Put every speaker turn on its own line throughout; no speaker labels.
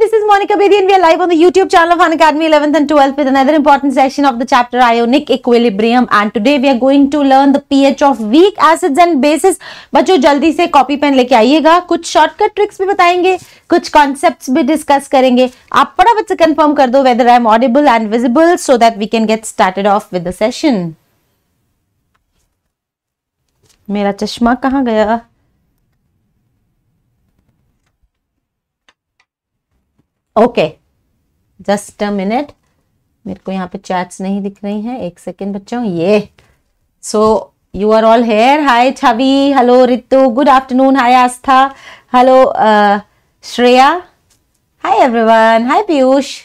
this is Monica Bedi and we are live on the YouTube channel of Han Academy 11th and 12th with another important section of the chapter Ionic Equilibrium and today we are going to learn the pH of weak acids and bases. बच्चों जल्दी से copy pen लेके आइएगा कुछ shortcut tricks भी बताएंगे कुछ concepts भी डिस्कस करेंगे आप फटाफट से कंफर्म कर दो whether I am audible and visible so that we can get started off with the session मेरा चश्मा कहाँ गया ओके जस्ट अ मिनट मेरे को यहाँ पे चैट्स नहीं दिख रही हैं एक सेकेंड बच्चों ये so you are all here hi Chhavi hello Ritu good afternoon hi Aastha hello Shreya hi everyone hi Piyush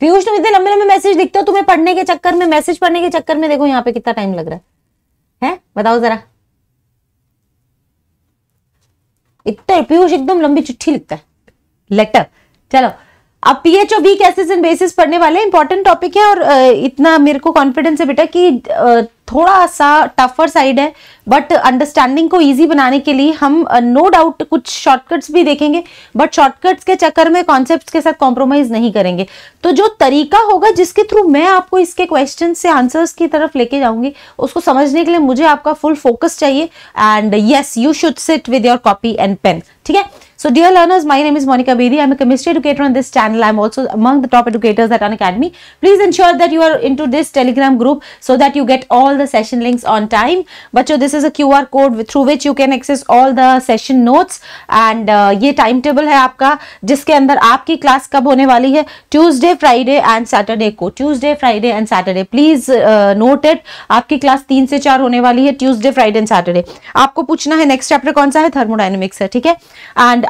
Piyush तुम इतने लंबे लंबे मैसेज लिखते हो तुम्हें पढ़ने के चक्कर में मैसेज पढ़ने के चक्कर में देखो यहाँ पे कितना टाइम लग रहा है, है? बताओ जरा इतना पीयूष एकदम लंबी चिट्ठी लिखता है लेटर चलो अब पीएचओ बी कैसेज बेसिस पढ़ने वाले इंपॉर्टेंट टॉपिक है और इतना मेरे को कॉन्फिडेंस है बेटा कि थोड़ा सा टफर साइड है बट अंडरस्टैंडिंग को इजी बनाने के लिए हम नो uh, डाउट no कुछ शॉर्टकट्स भी देखेंगे बट शॉर्टकट्स के चक्कर में कॉन्सेप्ट्स के साथ कॉम्प्रोमाइज नहीं करेंगे तो जो तरीका होगा जिसके थ्रू मैं आपको इसके क्वेश्चन से आंसर्स की तरफ लेके जाऊंगी उसको समझने के लिए मुझे आपका फुल फोकस चाहिए and yes you should sit with your copy and pen ठीक है So dear learners, my name is Monica Bedi. I'm a chemistry educator on this channel. I'm also among the top educators at An Academy. Please ensure that you are into this telegram group so that you get all the session links on time. But this is a QR code through which you can access all the session notes and uh, ये time table है आपका जिसके अंदर आपकी class कब होने वाली है ट्यूसडे फ्राइडे एंड सैटरडे को Tuesday Friday and Saturday please note it आपकी क्लास तीन से चार होने वाली है ट्यूसडे फ्राइडे एंड सैटरडे आपको पूछना है नेक्स्ट चैप्टर कौन है थर्मोडाइनमिक्स है ठीक है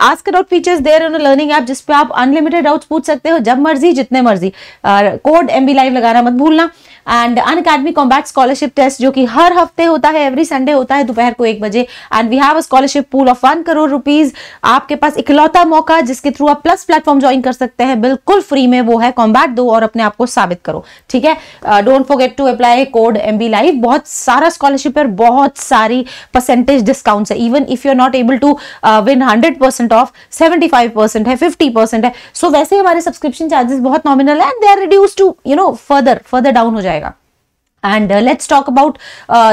ask doubt features there on learning app जिसपे आप अनलिमिटेड डाउट्स पूछ सकते हो जब मर्जी जितने मर्जी कोड एम बी लाइव लगाना मत भूलना and Unacademy combat scholarship test जो कि हर हफ्ते होता है एवरी संडे होता है दोपहर को एक बजे and we have a scholarship pool of one crore rupees आपके पास इकलौता मौका जिसके थ्रू आप प्लस प्लेटफॉर्म ज्वाइन कर सकते हैं बिल्कुल फ्री में वो है कॉम्बैट दो और अपने आप को साबित करो ठीक है don't forget to apply code M B live बहुत सारा स्कॉलरशिप है बहुत सारी परसेंटेज डिस्काउंट है even if you are not able to win hundred percent percent off seventy five percent है फिफ्टी परसेंट है सो so, वैसे ही हमारे सब्सक्रिप्शन चार्जेस बहुत नॉमिनल है and they are reduce to you know further further down हो जाएगा and let's talk about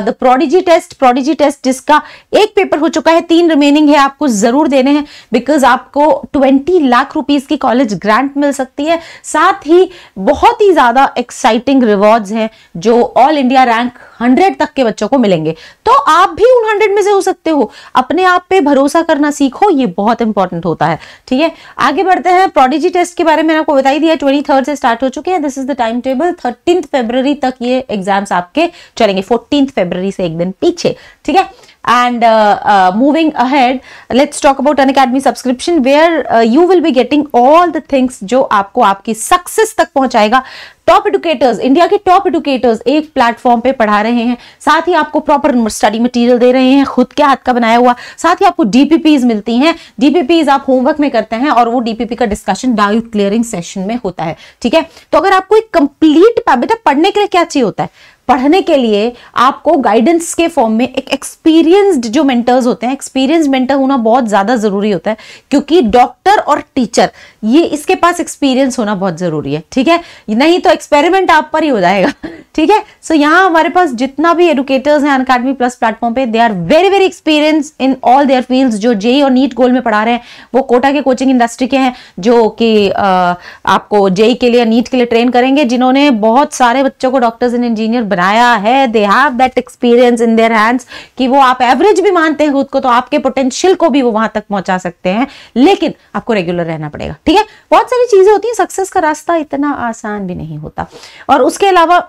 the prodigy test prodigy test जिसका एक पेपर हो चुका है तीन रिमेनिंग है आपको जरूर देने हैं बिकॉज आपको ट्वेंटी लाख रुपीज की कॉलेज ग्रांट मिल सकती है साथ ही बहुत ही ज्यादा एक्साइटिंग रिवॉर्ड्स हैं जो ऑल इंडिया रैंक हंड्रेड तक के बच्चों को मिलेंगे तो आप भी उन हंड्रेड में से हो सकते हो अपने आप पे भरोसा करना सीखो ये बहुत इंपॉर्टेंट होता है ठीक है आगे बढ़ते हैं प्रोडिजी टेस्ट के बारे में आपको बताई दिया ट्वेंटी थर्ड से स्टार्ट हो चुके हैं this is the time table thirteen February तक ये एग्जाम्स आपके चलेंगे फोर्टीन फेब्रवरी से एक दिन पीछे ठीक है and uh, uh, moving ahead let's talk about an academy subscription where uh, you will be getting all the things जो आपको आपकी success तक पहुंचाएगा टॉप एडुकेटर्स इंडिया के टॉप एडुकेटर्स एक प्लेटफॉर्म पे पढ़ा रहे हैं साथ ही आपको प्रॉपर स्टडी मटेरियल दे रहे हैं खुद के हाथ का बनाया हुआ साथ ही आपको डीपीपीज मिलती हैं डीपीपीज आप होमवर्क में करते हैं और वो डीपीपी का डिस्कशन डाउट क्लियरिंग सेशन में होता है ठीक है तो अगर आपको एक कंप्लीट बेटा पढ़ने के लिए क्या चाहिए होता है पढ़ने के लिए आपको गाइडेंस के फॉर्म में एक एक्सपीरियंस्ड जो मेंटर्स होते हैं एक्सपीरियंस मेंटर होना बहुत ज़्यादा ज़रूरी होता है क्योंकि डॉक्टर और टीचर ये इसके पास एक्सपीरियंस होना बहुत ज़रूरी है ठीक है नहीं तो एक्सपेरिमेंट आप पर ही हो जाएगा ठीक है सो so, यहाँ हमारे पास जितना भी एडुकेटर्स हैं अनकाडमी प्लस प्लेटफॉर्म पे they are very very experience in all their fields जो जेई e और नीट गोल में पढ़ा रहे हैं वो कोटा के कोचिंग इंडस्ट्री के हैं जो कि आपको जेई e के लिए नीट के लिए ट्रेन करेंगे जिन्होंने बहुत सारे बच्चों को डॉक्टर्स एंड इंजीनियर बनाया है they have that experience in their hands कि वो आप एवरेज भी मानते हैं खुद को तो आपके पोटेंशियल को भी वो वहां तक पहुंचा सकते हैं लेकिन आपको रेगुलर रहना पड़ेगा ठीक है बहुत सारी चीजें होती हैं सक्सेस का रास्ता इतना आसान भी नहीं होता और उसके अलावा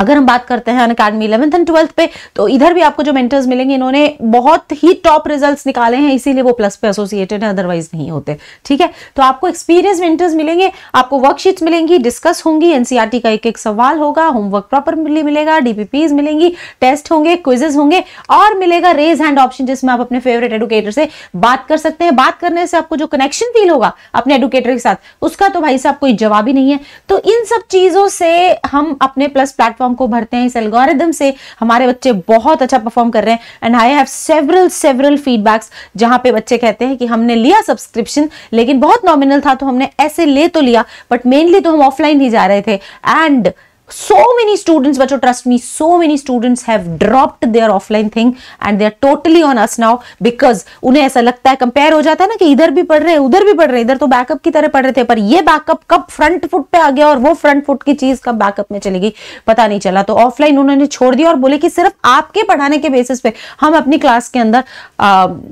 अगर हम बात करते हैं Unacademy eleventh and twelfth पे तो इधर भी आपको जो मेंटर्स मिलेंगे इन्होंने बहुत ही टॉप रिजल्ट्स निकाले हैं इसीलिए वो प्लस पे एसोसिएटेड है अदरवाइज नहीं होते ठीक है तो आपको एक्सपीरियंस मेंटर्स मिलेंगे आपको वर्कशीट्स मिलेंगी डिस्कस होंगी एनसीआरटी e का एक एक सवाल होगा होमवर्क प्रॉपरली मिलेगा डीपीपीज मिलेंगी टेस्ट होंगे क्विजेज होंगे और मिलेगा रेज हैंड ऑप्शन जिसमें आप अपने फेवरेट एडुकेटर से बात कर सकते हैं बात करने से आपको जो कनेक्शन फील होगा अपने एडुकेटर के साथ उसका तो भाई साहब कोई जवाब ही नहीं है तो इन सब चीजों से हम अपने प्लस प्लेटफॉर्म फॉर्म को भरते हैं इस एल्गोरिदम से हमारे बच्चे बहुत अच्छा परफॉर्म कर रहे हैं and I have several several feedbacks जहां पे बच्चे कहते हैं कि हमने लिया सब्सक्रिप्शन लेकिन बहुत नॉमिनल था तो हमने ऐसे ले तो लिया बट मेनली तो हम ऑफलाइन ही जा रहे थे and so many students but trust me so many students have dropped their offline thing and they are totally on us now because उन्हें ऐसा लगता है कंपेयर हो जाता है ना कि इधर भी पढ़ रहे हैं उधर भी पढ़ रहे हैं इधर तो बैकअप की तरह पढ़ रहे थे पर ये बैकअप कब फ्रंट फुट पे आ गया और वो फ्रंट फुट की चीज कब बैकअप में चली गई पता नहीं चला तो ऑफलाइन उन्होंने छोड़ दिया और बोले कि सिर्फ आपके पढ़ाने के बेसिस पे हम अपनी क्लास के अंदर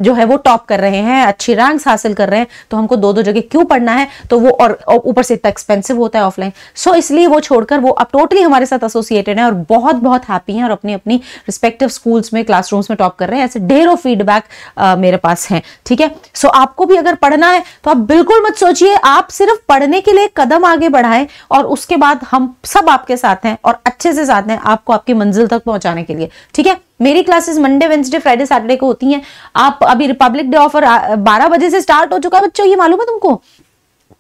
जो है वो टॉप कर रहे हैं अच्छी रैंक्स हासिल कर रहे हैं तो हमको दो दो जगह क्यों पढ़ना है तो वो और ऊपर से इतना एक्सपेंसिव होता है ऑफलाइन सो इसलिए वो छोड़कर वो अपटोट टोटली हमारे साथ एसोसिएटेड हैं और बहुत बहुत हैप्पी हैं और अपनी अपनी रिस्पेक्टिव स्कूल्स में क्लासरूम्स में टॉप कर रहे हैं ऐसे ढेरों फीडबैक मेरे पास हैं ठीक है सो आपको भी अगर पढ़ना है तो आप बिल्कुल मत सोचिए आप सिर्फ पढ़ने के लिए कदम आगे बढ़ाएं और उसके बाद हम सब आपके साथ हैं और अच्छे से साथ हैं आपको आपकी मंजिल तक पहुंचाने के लिए ठीक है मेरी classes Monday Wednesday Friday Saturday को होती हैं आप अभी रिपब्लिक डे ऑफर 12 बजे से स्टार्ट हो चुका है बच्चों ये मालूम है तुमको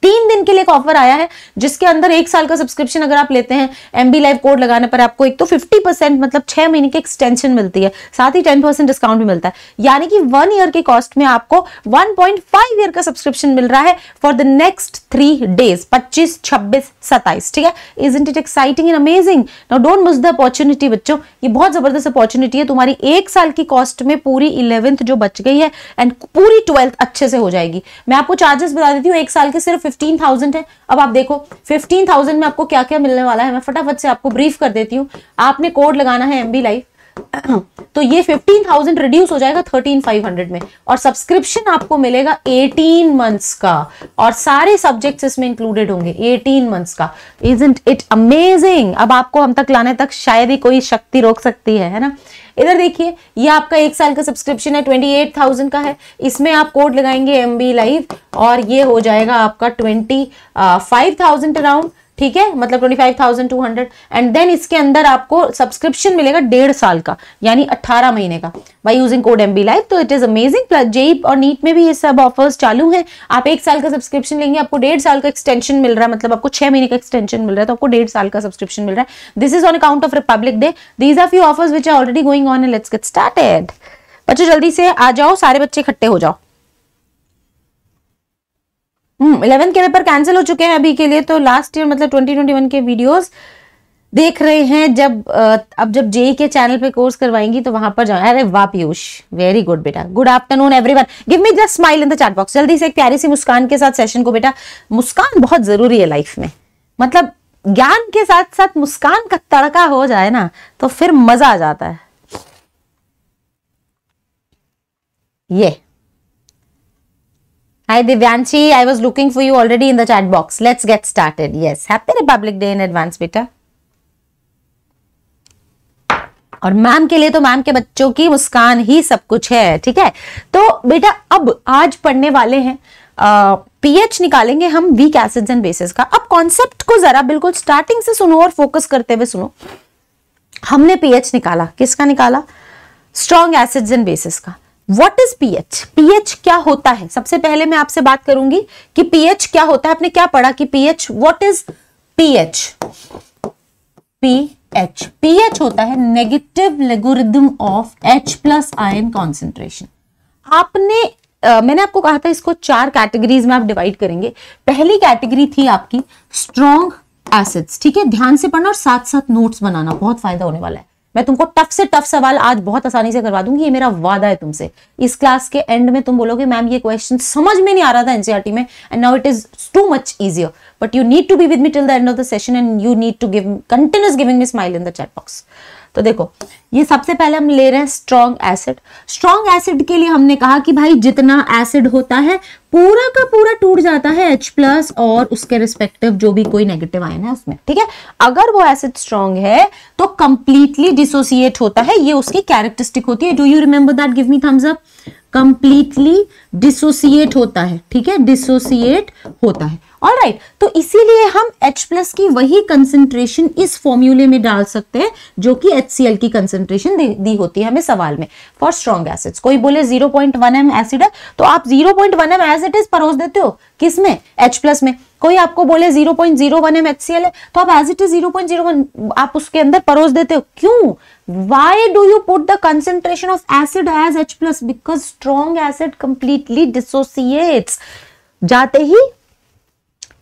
तीन दिन के लिए एक ऑफर आया है जिसके अंदर एक साल का सब्सक्रिप्शन अगर आप लेते हैं एमबी लाइव कोड लगाने पर आपको एक तो 50 परसेंट मतलब छह महीने की एक्सटेंशन मिलती है साथ ही 10 परसेंट डिस्काउंट भी मिलता है यानी कि वन ईयर के कॉस्ट में आपको 1.5 ईयर का सब्सक्रिप्शन मिल रहा है for the next three days पच्चीस छब्बीस सत्ताईस ठीक है isn't it exciting and amazing now don't miss the opportunity बच्चों ये बहुत जबरदस्त अपॉर्चुनिटी है तुम्हारी एक साल की कॉस्ट में पूरी इलेवेंथ जो बच गई है एंड पूरी ट्वेल्थ अच्छे से हो जाएगी मैं आपको चार्जेस बता देती हूँ एक साल के सिर्फ फिफ्टीन थाउजेंड है अब आप देखो फिफ्टीन थाउजेंड में आपको क्या क्या मिलने वाला है मैं फटाफट से आपको ब्रीफ कर देती हूँ आपने कोड लगाना है एम बी लाइफ तो ये 15,000 रिड्यूस हो जाएगा 13,500 में और सब्सक्रिप्शन आपको मिलेगा 18 मंथ्स का और सारे सब्जेक्ट्स इसमें इंक्लूडेड होंगे 18 मंथ्स का इज इट अमेजिंग अब आपको हम तक लाने तक शायद ही कोई शक्ति रोक सकती है है ना इधर देखिए ये आपका एक साल का सब्सक्रिप्शन है ट्वेंटी एट थाउजेंड का है इसमें आप कोड लगाएंगे एम लाइव और ये हो जाएगा आपका ट्वेंटी फाइव थाउजेंड अराउंड ठीक है मतलब twenty five thousand two hundred and then इसके अंदर आपको सब्सक्रिप्शन मिलेगा डेढ़ साल का यानी अट्ठारह महीने का by using code M B live तो it is amazing plus JEE और नीट में भी ये सब ऑफर्स चालू है आप एक साल का सब्सक्रिप्शन लेंगे आपको डेढ़ साल का एक्सटेंशन मिल रहा है मतलब आपको छह महीने का एक्सटेंशन मिल रहा है तो आपको डेढ़ साल का सब्सक्रिप्शन मिल रहा है this is on account of Republic Day these are few offers which are already going on and let's get started बच्चों जल्दी से आ जाओ सारे बच्चे इकट्ठे हो जाओ इलेवेंथ हम्म, के पेपर कैंसिल हो चुके हैं अभी के लिए तो लास्ट ईयर मतलब ट्वेंटी ट्वेंटी वन के वीडियोस देख रहे हैं जब अब जब जेई के चैनल पे कोर्स करवाएंगी तो वहां पर जाओ अरे वाह पीयूष वेरी गुड बेटा good afternoon everyone give me just smile in the chat box जल्दी से एक प्यारी सी मुस्कान के साथ सेशन को बेटा मुस्कान बहुत जरूरी है लाइफ में मतलब ज्ञान के साथ साथ मुस्कान का तड़का हो जाए ना तो फिर मजा आ जाता है ये Hi Divyanshi, I was looking for you already in the chat box. Let's get started. Yes, happy Republic Day in advance, beta और मैम के लिए तो मैम के बच्चों की मुस्कान ही सब कुछ है ठीक है तो बेटा अब आज पढ़ने वाले हैं पीएच निकालेंगे हम वीक एसिड्स एंड बेसिस का अब कॉन्सेप्ट को जरा बिल्कुल स्टार्टिंग से सुनो और फोकस करते हुए सुनो हमने पीएच निकाला किसका निकाला स्ट्रॉन्ग एसिड्स एंड बेसिस का व्हाट इज पीएच पीएच क्या होता है सबसे पहले मैं आपसे बात करूंगी कि पीएच क्या होता है आपने क्या पढ़ा कि pH what is pH pH pH होता है negative logarithm of H plus ion concentration आपने Uh, मैंने आपको कहा था इसको चार कैटेगरीज में आप डिवाइड करेंगे पहली कैटेगरी थी आपकी स्ट्रॉन्ग एसिड्स ठीक है ध्यान से पढ़ना और साथ साथ नोट्स बनाना बहुत फायदा होने वाला है मैं तुमको टफ से टफ सवाल आज बहुत आसानी से करवा दूंगी ये मेरा वादा है तुमसे इस क्लास के एंड में तुम बोलोगे मैम ये क्वेश्चन समझ में नहीं आ रहा था एनसीआरटी e में and now it is too much easier but you need to be with me till the end of the session and you need to give continuous giving me smile in the chat box तो देखो ये सबसे पहले हम ले रहे हैं strong acid strong acid के लिए हमने कहा कि भाई जितना एसिड होता है पूरा का पूरा टूट जाता है H प्लस और उसके रिस्पेक्टिव जो भी कोई नेगेटिव आयन है उसमें ठीक है अगर वो एसिड स्ट्रॉन्ग है तो कंप्लीटली डिसोसिएट होता है ये उसकी कैरेक्टरिस्टिक होती है do you remember that give me thumbs up completely dissociate होता है ठीक है डिसोसिएट होता है ऑल right, तो इसीलिए हम H प्लस की वही कंसेंट्रेशन इस फॉर्म्यूले में डाल सकते हैं जो कि HCl की कंसेंट्रेशन दी, दी होती है हमें सवाल में फॉर स्ट्रॉन्ग एसिड्स कोई बोले 0.1 पॉइंट एसिड है तो आप 0.1 पॉइंट एज इट इज परोस देते हो किस में H प्लस में कोई आपको बोले 0.01 पॉइंट HCl है तो आप एज इट इज 0.01 आप उसके अंदर परोस देते हो क्यों Why do you put the concentration of acid as H plus? Because strong acid completely dissociates. जाते ही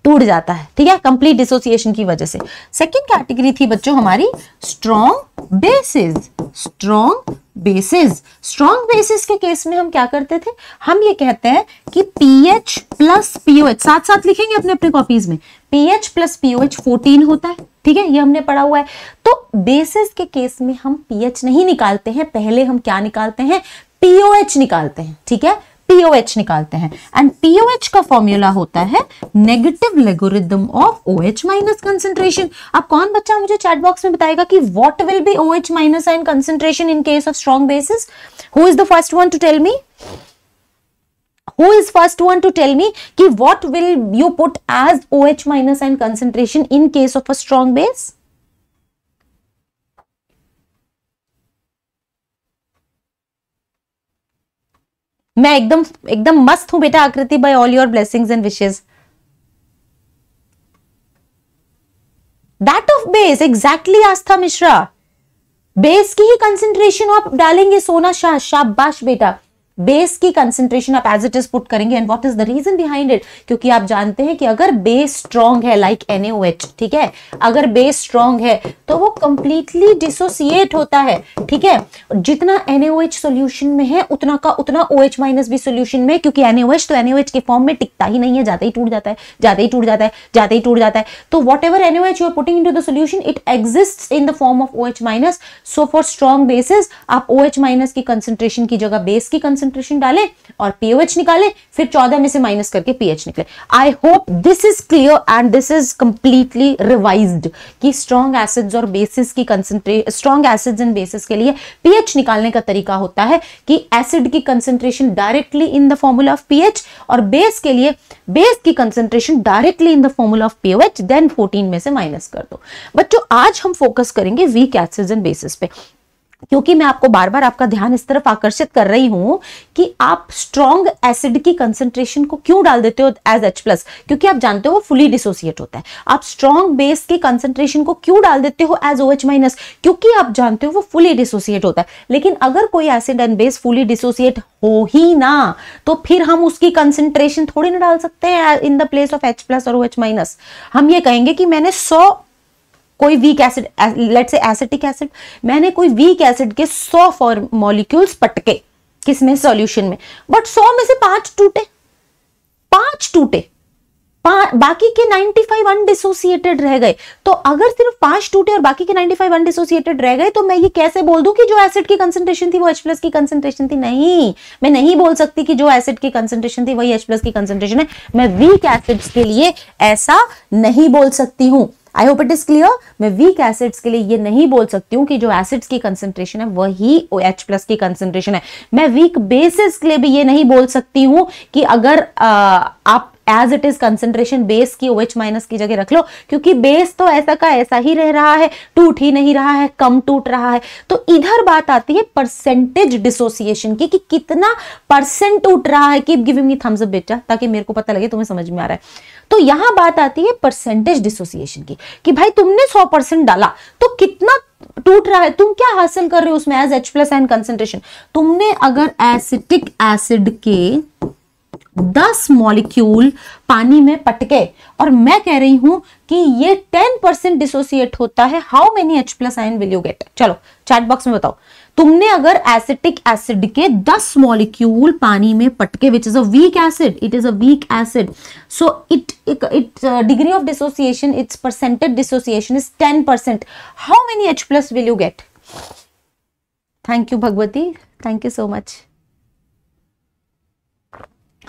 टूट जाता है ठीक है कंप्लीट डिसोसिएशन की वजह से सेकेंड कैटेगरी थी बच्चों हमारी strong bases strong bases strong bases के केस में हम क्या करते थे हम ये कहते हैं कि पीएच प्लस पीओएच साथ साथ लिखेंगे अपने अपने कॉपीज में पीएच प्लस पीओएच 14 होता है ठीक है ये हमने पढ़ा हुआ है तो बेसिस के केस में हम पीएच नहीं निकालते हैं पहले हम क्या निकालते हैं पीओएच निकालते हैं ठीक है पीओएच निकालते हैं एंड पीओएच का फॉर्मूला होता है negative logarithm of OH minus concentration अब कौन बच्चा मुझे चैट बॉक्स में बताएगा कि what will be OH minus and concentration in case of strong bases who is the first one to tell me who is first one to tell me ki what will you put as oh minus and concentration in case of a strong base मैं एकदम एकदम मस्त हूं बेटा Aakriti by all your blessings and wishes that of base exactly Aastha Mishra base की ही concentration आप डालेंगे सोना शाह शाबाश बेटा बेस की कंसेंट्रेशन आप एज इट इज पुट करेंगे and what is the reason behind it क्योंकि आप जानते हैं कि अगर बेस स्ट्रांग है लाइक एनएओएच ठीक है अगर बेस स्ट्रांग है तो वो कंप्लीटली डिसोसिएट होता है ठीक है जितना एनएओएच सॉल्यूशन में है उतना का उतना ओ एच माइनस भी सोल्यूशन में क्योंकि एनएओएच तो एनएओएच के फॉर्म में टिकता ही नहीं है ज्यादा ही टूट जाता है ज्यादा ही टूट जाता है ज्यादा ही टूट जाता है तो whatever NaOH you are putting into the solution it exist in the form of O H minus so for strong bases आप ओ एच माइनस की कंसेंट्रेशन की जगह बेस की कंसेंट्रेशन कंसेंट्रेशन डालें और पीओएच निकालें फिर चौदह में से माइनस करके पीएच निकले I hope this is clear and this is completely revise कि स्ट्रॉन्ग एसिड्स और बेसिस की concentrate strong acids and bases के लिए पीएच निकालने का तरीका होता है कि एसिड की concentration directly in the formula of pH और बेस के लिए बेस की concentration directly in the formula of pOH then 14 में से माइनस कर दो बच्चों आज हम फोकस करेंगे वीक एसिड्स एंड बेसिस पे क्योंकि मैं आपको बार बार आपका ध्यान इस तरफ आकर्षित कर रही हूं कि आप स्ट्रॉन्ग एसिड की कंसेंट्रेशन को क्यों डाल देते हो एज एच प्लस क्योंकि आप जानते हो फुली डिसोसिएट होता है आप स्ट्रॉन्ग बेस के कंसेंट्रेशन को क्यों डाल देते हो एज ओ एच माइनस क्योंकि आप जानते हो वो फुली डिसोसिएट होता है लेकिन अगर कोई acid and base fully dissociate हो ही ना तो फिर हम उसकी कंसेंट्रेशन थोड़ी ना डाल सकते हैं in the place of H plus और ओ एच माइनस हम ये कहेंगे कि मैंने सौ कोई weak acid let say acetic acid मैंने कोई वीक एसिड के सौ फॉर मॉलिक्यूल्स पटके किसमें सॉल्यूशन में बट सौ में से पांच टूटे पांच टूटे बाकी के 95 फाइव अनडिसोसिएटेड रह गए तो अगर सिर्फ पांच टूटे और बाकी के 95 फाइव अनडिसोसिएटेड रह गए तो मैं ये कैसे बोल दूं कि जो एसिड की कंसेंट्रेशन थी वो H प्लस की कंसेंट्रेशन थी नहीं मैं नहीं बोल सकती कि जो एसिड की कंसेंट्रेशन थी वही H प्लस की कंसेंट्रेशन है मैं वीक एसिड्स के लिए ऐसा नहीं बोल सकती हूं I hope it is clear मैं वीक एसिड्स के लिए ये नहीं बोल सकती हूँ कि जो एसिड्स की कंसेंट्रेशन है वही ओ एच प्लस की कंसेंट्रेशन है मैं वीक बेसिस के लिए भी ये नहीं बोल सकती हूँ कि अगर आ, आप as it is concentration base की ओ एच माइनस की जगह रख लो क्योंकि बेस तो ऐसा का ऐसा ही रह रहा है टूट ही नहीं रहा है कम टूट रहा है तो इधर बात आती है परसेंटेज डिसोसिएशन की कि कितना परसेंट टूट रहा है keep giving me thumbs up बेटा ताकि मेरे को पता लगे तुम्हें समझ में आ रहा है तो यहां बात आती है परसेंटेज डिसोसिएशन की कि भाई तुमने सौ परसेंट डाला तो कितना टूट रहा है तुम क्या हासिल कर रहे हो उसमें as H plus and concentration तुमने अगर एसिटिक एसिड के दस मॉलिक्यूल पानी में पटके और मैं कह रही हूं कि ये टेन परसेंट डिसोसिएट होता है how many H plus ion will you get चलो चैट बॉक्स में बताओ तुमने अगर एसिटिक एसिड के दस मॉलिक्यूल पानी में पटके which is a weak acid it is a weak acid so it it degree of dissociation its percentage dissociation is ten percent how many H plus will you get thank you Bhagwati thank you so much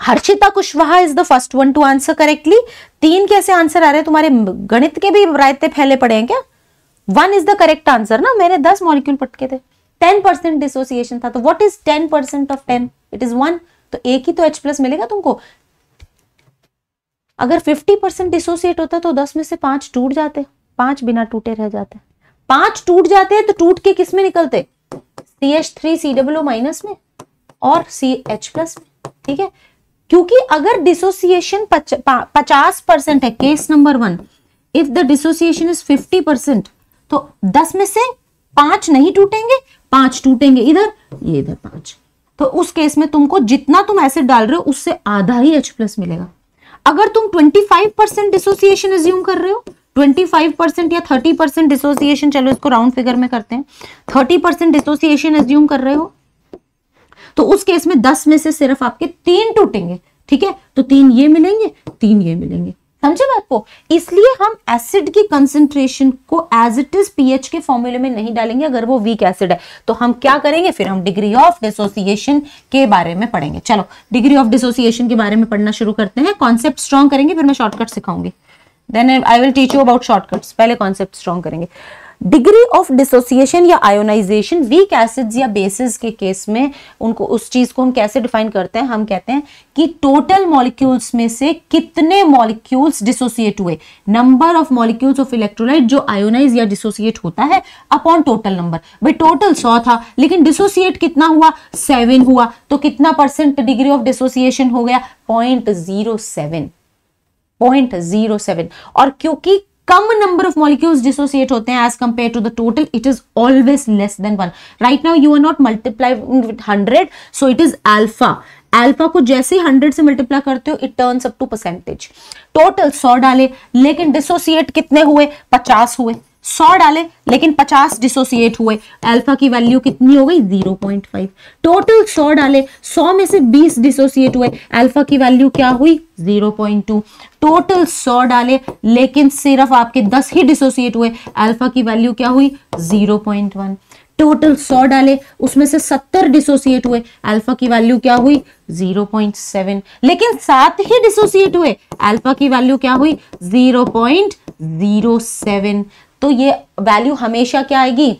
Harshita Kushwaha is the first one to answer correctly तीन कैसे answer आ रहे हैं तुम्हारे गणित के भी रायते फैले पड़े हैं क्या one is the correct answer ना मैंने दस मॉलिक्यूल पटके थे टेन परसेंट डिसोसिएशन था तो what is ten percent of ten it is one तो एक ही तो एच प्लस मिलेगा तुमको अगर फिफ्टी परसेंट डिसोसिएट होता तो दस में से पांच टूट जाते पांच बिना टूटे रह जाते पांच टूट जाते हैं तो टूट के किस में निकलते C H three C W minus में और सी एच प्लस में ठीक है क्योंकि अगर डिसोसिएशन पचास परसेंट है case number one if the dissociation is fifty percent तो दस में से पांच नहीं टूटेंगे पांच टूटेंगे इधर ये इधर पांच तो उस केस में तुमको जितना तुम ऐसे डाल रहे हो उससे आधा ही एच प्लस मिलेगा अगर तुम फाइव परसेंट डिसोसिएशन एज्यूम कर रहे हो ट्वेंटी फाइव परसेंट या थर्टी परसेंट डिसोसिएशन चलो इसको राउंड फिगर में करते हैं थर्टी परसेंट डिसोसिएशन एज्यूम कर रहे हो तो उस केस में दस में से सिर्फ आपके तीन टूटेंगे ठीक है तो तीन ये मिलेंगे तीन ये मिलेंगे समझे बात को इसलिए हम एसिड की कंसेंट्रेशन को एज इट इज पीएच के फॉर्मूले में नहीं डालेंगे अगर वो वीक एसिड है तो हम क्या करेंगे फिर हम डिग्री ऑफ डिसोसिएशन के बारे में पढ़ेंगे चलो डिग्री ऑफ डिसोसिएशन के बारे में पढ़ना शुरू करते हैं कॉन्सेप्ट स्ट्रॉन्ग करेंगे फिर मैं शॉर्टकट सिखाऊंगी then I will teach you about shortcuts पहले कॉन्सेप्ट स्ट्रॉन्ग करेंगे डिग्री ऑफ डिसोसिएशन या आयोनाइजेशन वीक एसिड्स या बेसिस के केस में उनको उस चीज को हम कैसे डिफाइन करते हैं हम कहते हैं कि टोटल मॉलिक्यूल्स में से कितने मॉलिक्यूल्स डिसोसिएट हुए number of molecules of electrolyte जो आयोनाइज या डिसोसिएट होता है अपॉन टोटल नंबर भाई टोटल सौ था लेकिन डिसोसिएट कितना हुआ सेवन हुआ तो कितना परसेंट डिग्री ऑफ डिसोसिएशन हो गया पॉइंट जीरो सेवन और क्योंकि कम नंबर ऑफ मॉलिक्यूल्स डिसोसिएट होते हैं as compare to the total it is always less than one right now you are not multiply with hundred so it is alpha alpha को जैसे ही hundred से multiply करते हो it turn up to percentage total सौ डाले लेकिन dissociate कितने हुए पचास हुए सौ डाले लेकिन पचास डिसोसिएट हुए अल्फा की वैल्यू कितनी हो गई जीरो पॉइंट फाइव टोटल सौ डाले सौ में से बीस डिसोसिएट हुए अल्फा की वैल्यू क्या हुई जीरो पॉइंट टू टोटल सौ डाले लेकिन सिर्फ आपके दस ही डिसोसिएट हुए अल्फा की वैल्यू क्या हुई जीरो पॉइंट वन टोटल सौ डाले उसमें से सत्तर डिसोसिएट हुए अल्फा की वैल्यू क्या हुई जीरो पॉइंट सेवन लेकिन सात ही डिसोसिएट हुए अल्फा की वैल्यू क्या हुई जीरो पॉइंट जीरो सेवन तो ये वैल्यू हमेशा क्या आएगी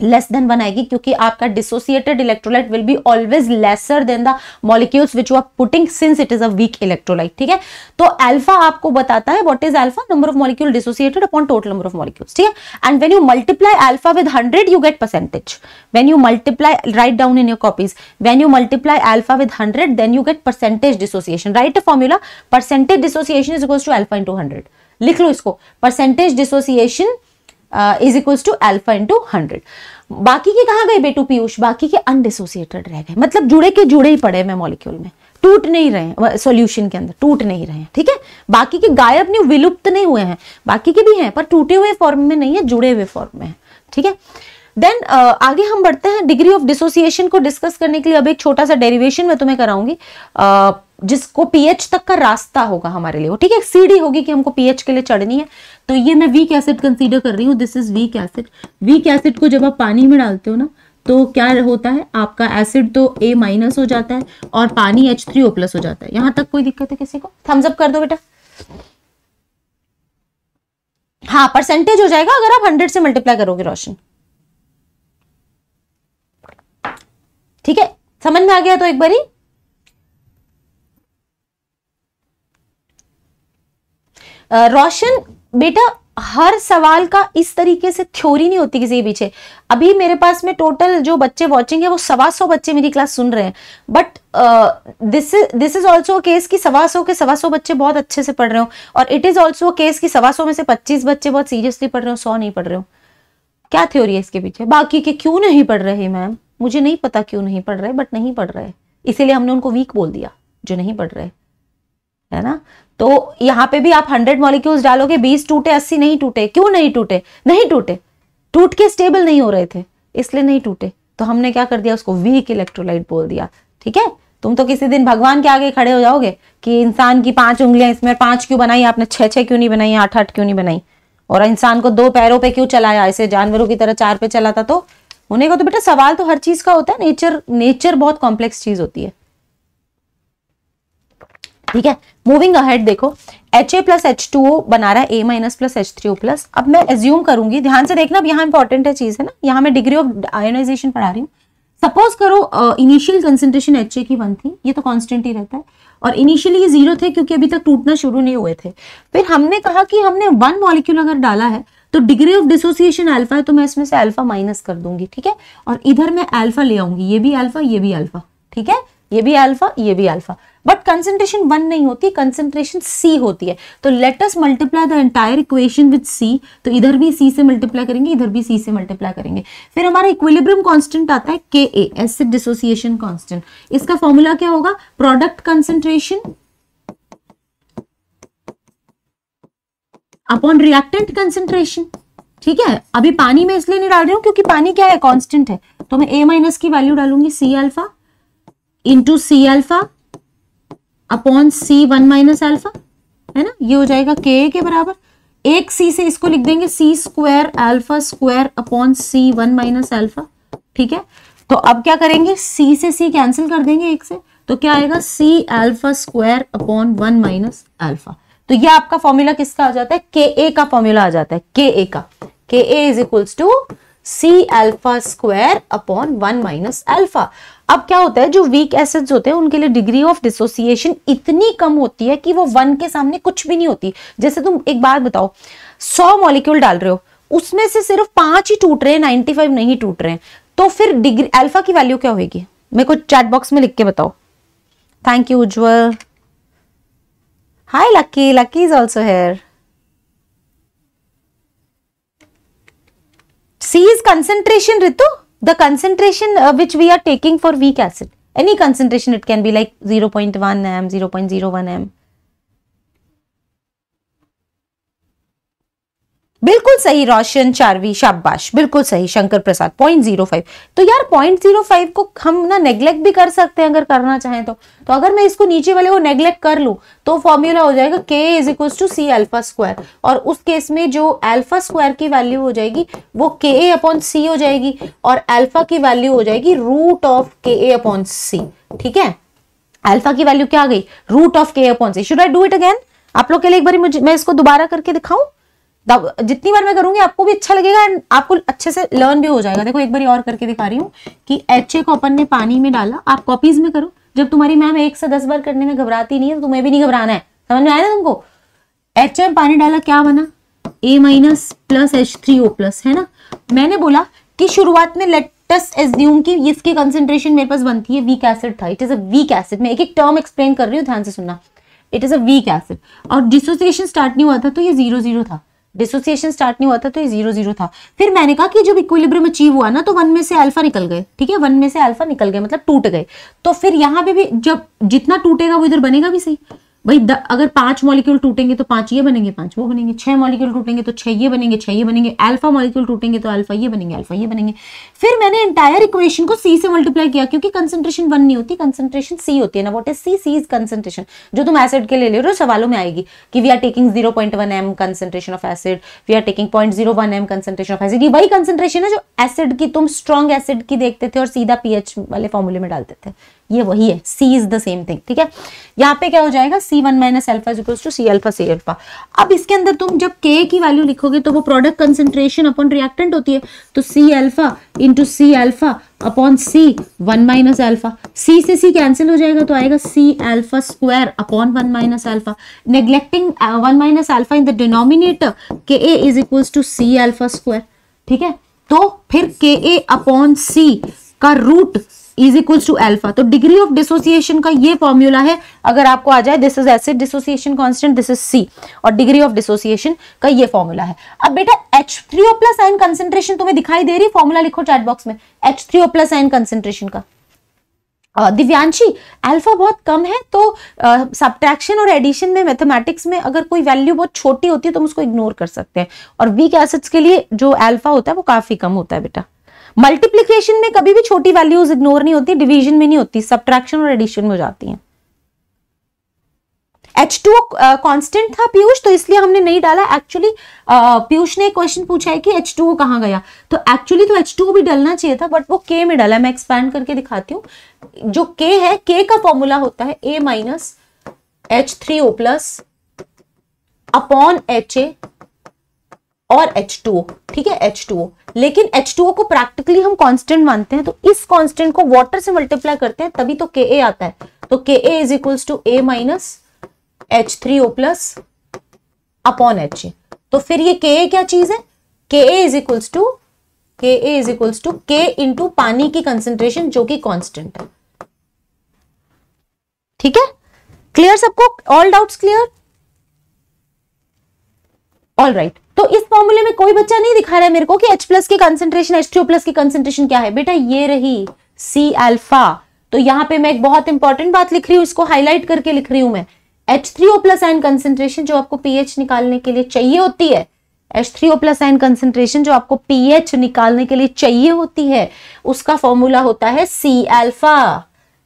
लेस देन वन आएगी क्योंकि आपका dissociated electrolyte will be always lesser than the molecules which you are putting since it is a weak electrolyte ठीक है तो अल्फा आपको बताता है what is alpha number of molecule dissociated upon total number of molecules ठीक है and when you multiply alpha with 100 you get percentage when you multiply write down in your copies when you multiply alpha with 100 then you get percentage dissociation write a formula percentage dissociation is equals to alpha into 100 लिख लो इसको percentage dissociation is equals to alpha into hundred बाकी के कहा गए बेटू पीयूष बाकी के अनडिसोसिएटेड रह गए मतलब जुड़े के जुड़े ही पड़े हुए मॉलिक्यूल में टूट नहीं रहे सॉल्यूशन के अंदर टूट नहीं रहे ठीक है बाकी के गायब नहीं विलुप्त नहीं हुए हैं बाकी के भी हैं पर टूटे हुए फॉर्म में नहीं है जुड़े हुए फॉर्म में है ठीक है देन uh, आगे हम बढ़ते हैं डिग्री ऑफ डिसोसिएशन को डिस्कस करने के लिए अब एक छोटा सा डेरिवेशन मैं तुम्हें कराऊंगी uh, जिसको पीएच तक का रास्ता होगा हमारे लिए ठीक है सीढ़ी होगी कि हमको पीएच के लिए चढ़नी है तो ये मैं वीक एसिड कंसीडर कर रही हूँ this is weak acid weak acid को जब आप पानी में डालते हो ना तो क्या होता है आपका एसिड तो ए माइनस हो जाता है और पानी एच थ्री ओ प्लस हो जाता है यहां तक कोई दिक्कत है किसी को थम्स अप कर दो बेटा हाँ परसेंटेज हो जाएगा अगर आप हंड्रेड से मल्टीप्लाई करोगे रोशन ठीक है समझ में आ गया तो एक बारी रोशन बेटा हर सवाल का इस तरीके से थ्योरी नहीं होती किसी के पीछे अभी मेरे पास में टोटल जो बच्चे वॉचिंग है वो सवा सौ बच्चे मेरी क्लास सुन रहे हैं but this this is also case की सवा सौ के सवा सौ बच्चे बहुत अच्छे से पढ़ रहे हो और इट इज ऑल्सो केस की सवा सौ में से पच्चीस बच्चे बहुत सीरियसली पढ़ रहे हो सौ नहीं पढ़ रहे हो क्या थ्योरी है इसके पीछे बाकी के क्यों नहीं पढ़ रहे मैम मुझे नहीं पता क्यों नहीं पढ़ रहे बट नहीं पढ़ रहे इसीलिए हमने उनको वीक बोल दिया जो नहीं पढ़ रहे है ना तो यहाँ पे भी आप 100 मॉलिक्यूल्स डालोगे 20 टूटे 80 नहीं टूटे क्यों नहीं टूटे नहीं टूटे टूट के स्टेबल नहीं हो रहे थे इसलिए नहीं टूटे तो हमने क्या कर दिया उसको वीक इलेक्ट्रोलाइट बोल दिया ठीक है तुम तो किसी दिन भगवान के आगे खड़े हो जाओगे कि इंसान की पांच उंगलियां इसमें पांच क्यों बनाई आपने छह छह क्यों नहीं बनाई आठ आठ क्यों नहीं बनाई और इंसान को दो पैरों पे क्यों चलाया ऐसे जानवरों की तरह चार पे चलाता तो उन्हें को तो बेटा सवाल तो हर चीज का होता है नेचर नेचर बहुत कॉम्प्लेक्स चीज होती है ठीक है मूविंग अहेड देखो H A plus H two O बना रहा है A minus plus H three O plus अब मैं एज्यूम करूंगी ध्यान से देखना अब यहाँ इंपॉर्टेंट है चीज़ है ना यहाँ मैं डिग्री ऑफ आयोनाइजेशन पढ़ा रही हूँ सपोज करो इनिशियल कंसेंट्रेशन एच ए की वन थी ये तो कॉन्स्टेंट ही रहता है और इनिशियली ये जीरो थे क्योंकि अभी तक टूटना शुरू नहीं हुए थे फिर हमने कहा कि हमने वन मॉलिक्यूल अगर डाला है तो डिग्री ऑफ डिसोसिएशन अल्फा है तो मैं इसमें से अल्फा माइनस कर दूंगी ठीक है और इधर मैं अल्फा ले आऊंगी ये भी अल्फा ये भी अल्फा ठीक है ये भी अल्फा ये भी अल्फा बट कंसेंट्रेशन वन नहीं होती कंसेंट्रेशन सी होती है तो let's multiply the entire equation with C तो इधर भी सी से मल्टीप्लाई करेंगे इधर भी सी से मल्टीप्लाई करेंगे फिर हमारा इक्विलिब्रियम कांस्टेंट आता है K A acid dissociation constant इसका फॉर्मूला क्या होगा product concentration upon reactant concentration ठीक है अभी पानी में इसलिए नहीं डाल रही हूं क्योंकि पानी क्या है कॉन्स्टेंट है तो मैं ए माइनस की वैल्यू डालूंगी C alpha into C alpha upon C one minus alpha है ना ये हो जाएगा के के बराबर एक सी से इसको लिख देंगे C square alpha square upon C one minus alpha ठीक है तो अब क्या करेंगे सी से सी कैंसिल कर देंगे एक से तो क्या आएगा C alpha square upon one minus alpha तो ये आपका फॉर्मूला किसका आ जाता है के ए का फॉर्मूला आ जाता है के ए का K A is equals to C alpha square upon one minus alpha अब क्या होता है जो वीक एसिड्स होते हैं उनके लिए डिग्री ऑफ डिसोसिएशन इतनी कम होती है कि वो वन के सामने कुछ भी नहीं होती जैसे तुम एक बात बताओ सौ मॉलिक्यूल डाल रहे हो उसमें से सिर्फ पांच ही टूट रहे हैं नाइनटी फाइव नहीं टूट रहे हैं तो फिर डिग्री एल्फा की वैल्यू क्या होगी मेरे को चैट बॉक्स में लिख के बताओ thank you Ujjwal hi Lucky Lucky is also here C is concentration, Ritu. The concentration uh, which we are taking for weak acid. Any concentration, it can be like 0.1 m, 0.01 m. बिल्कुल सही रोशन चारवी शाबाश बिल्कुल सही Shankar Prasad point zero five तो यार point zero five को हम ना नेग्लेक्ट भी कर सकते हैं अगर करना चाहें तो तो अगर मैं इसको नीचे वाले को नेग्लेक्ट कर लूँ तो फॉर्मूला हो जाएगा K is equal to C alpha square और उस केस में जो एल्फा स्क्वायर की वैल्यू हो जाएगी वो के ए अपॉन सी हो जाएगी और एल्फा की वैल्यू हो जाएगी root of K A upon C ठीक है एल्फा की वैल्यू क्या आ गई root of K upon C should I do it again आप लोग के लिए एक बार मुझे मैं इसको दोबारा करके दिखाऊं जितनी बार मैं करूंगी आपको भी अच्छा लगेगा एंड आपको अच्छे से लर्न भी हो जाएगा देखो एक बार और करके दिखा रही हूँ कि एच को अपन ने पानी में डाला आप कॉपीज में करो जब तुम्हारी मैम एक से दस बार करने में घबराती नहीं है तो तुम्हें भी नहीं घबराना है समझ में आया ना तुमको एच में पानी डाला क्या बना A minus plus H three O plus है ना मैंने बोला कि शुरुआत में लेटस एज्यूम की इसकी कंसेंट्रेशन मेरे पास बनती है वीक एसिड था it is a weak acid मैं एक एक टर्म एक्सप्लेन कर रही हूँ ध्यान से सुनना it is a weak acid और डिसोसिएशन स्टार्ट नहीं हुआ था तो ये जीरो जीरो था डिसोसिएशन स्टार्ट नहीं हुआ था तो ये जीरो जीरो था फिर मैंने कहा कि जब इक्विलिब्रियम अचीव हुआ ना तो वन में से अल्फा निकल गए ठीक है वन में से अल्फा निकल गए मतलब टूट गए तो फिर यहाँ पे भी जब जितना टूटेगा वो इधर बनेगा भी सही भाई अगर पांच मॉलिक्यूल टूटेंगे तो पांच ये बनेंगे पांच वो बनेंगे छह मॉलिक्यूल टूटेंगे तो छह ये बनेंगे छह ये बनेंगे अल्फा मॉलिक्यूल टूटेंगे तो अल्फा ये बनेंगे अल्फा ये बनेंगे फिर मैंने इंटायर इक्वेशन को सी से मल्टीप्लाई किया क्योंकि कंसेंट्रेशन वन नहीं होती कंसेंट्रेशन सी होती है ना what is C C is concentration जो तुम एसिड के ले ले रहे हो सवालों में आएगी कि we are taking zero point one M concentration of acid we are taking point zero one M concentration of acid ये वही कंसेंट्रेशन है जो एसिड की तुम स्ट्रॉन्ग एसिड की देखते थे और सीधा पीएच वाले फॉर्मूले में डालते थे ये वही है C is the same thing ठीक है यहाँ पे क्या हो जाएगा C one minus alpha is to C alpha C alpha अब इसके अंदर तुम जब के की वैल्यू लिखोगे तो वो प्रोडक्ट कंसेंट्रेशन अपॉन रिएक्टेंट होती है तो C alpha into C alpha upon C one minus alpha C से सी कैंसिल हो जाएगा तो आएगा C alpha square upon one minus alpha neglecting one minus alpha in the denominator K A is equal to C alpha square ठीक है तो फिर K A upon C का root is equals to alpha तो degree of dissociation का ये formula है अगर आपको आ जाए this is acid dissociation constant this is C और डिग्री ऑफ डिसोसिएशन का ये फॉर्मूला है अब बेटा H three O plus ion concentration तुम्हें दिखाई दे रही फॉर्मूला लिखो चैट बॉक्स में H three O plus ion concentration का दिव्यांशी अल्फा बहुत कम है तो सब्ट्रैक्शन और एडिशन में मैथमेटिक्स में अगर कोई वैल्यू बहुत छोटी होती है तो हम उसको इग्नोर कर सकते हैं और वीक एसिड्स के लिए जो अल्फा होता है वो काफ़ी कम होता है बेटा मल्टीप्लीकेशन में कभी भी छोटी वैल्यूज इग्नोर नहीं होती डिवीजन में नहीं होती सब्ट्रैक्शन और एडिशन में हो जाती है एच टू कॉन्स्टेंट था पीयूष तो इसलिए हमने नहीं डाला एक्चुअली uh, पीयूष ने क्वेश्चन पूछा है कि एच टू कहाँ गया तो एक्चुअली तो एच टू भी डालना चाहिए था बट वो के में डाला मैं एक्सपैंड करके दिखाती हूँ जो के है के का फॉर्मूला होता है A minus H three O plus upon H A और H2O ठीक है H2O लेकिन H2O को प्रैक्टिकली हम कांस्टेंट मानते हैं तो इस कांस्टेंट को वाटर से मल्टीप्लाई करते हैं तभी तो Ka आता है तो Ka is equals to A minus H three O plus upon H तो फिर ये के क्या चीज है K A is equals to K A is equals to K into पानी की कंसेंट्रेशन जो कि कॉन्स्टेंट है ठीक है क्लियर सबको all doubts clear all right right. तो इस फॉर्मूले में कोई बच्चा नहीं दिखा रहा है मेरे को कि H प्लस की कंसेंट्रेशन एच टू प्लस की कंसेंट्रेशन क्या है बेटा ये रही C अल्फा तो यहाँ पे मैं एक बहुत इंपॉर्टेंट बात लिख रही हूँ इसको हाईलाइट करके लिख रही हूं मैं H three O plus ion concentration जो आपको पीएच निकालने के लिए चाहिए होती है H three O plus ion concentration जो आपको पीएच निकालने के लिए चाहिए होती है उसका फॉर्मूला होता है सी एल्फा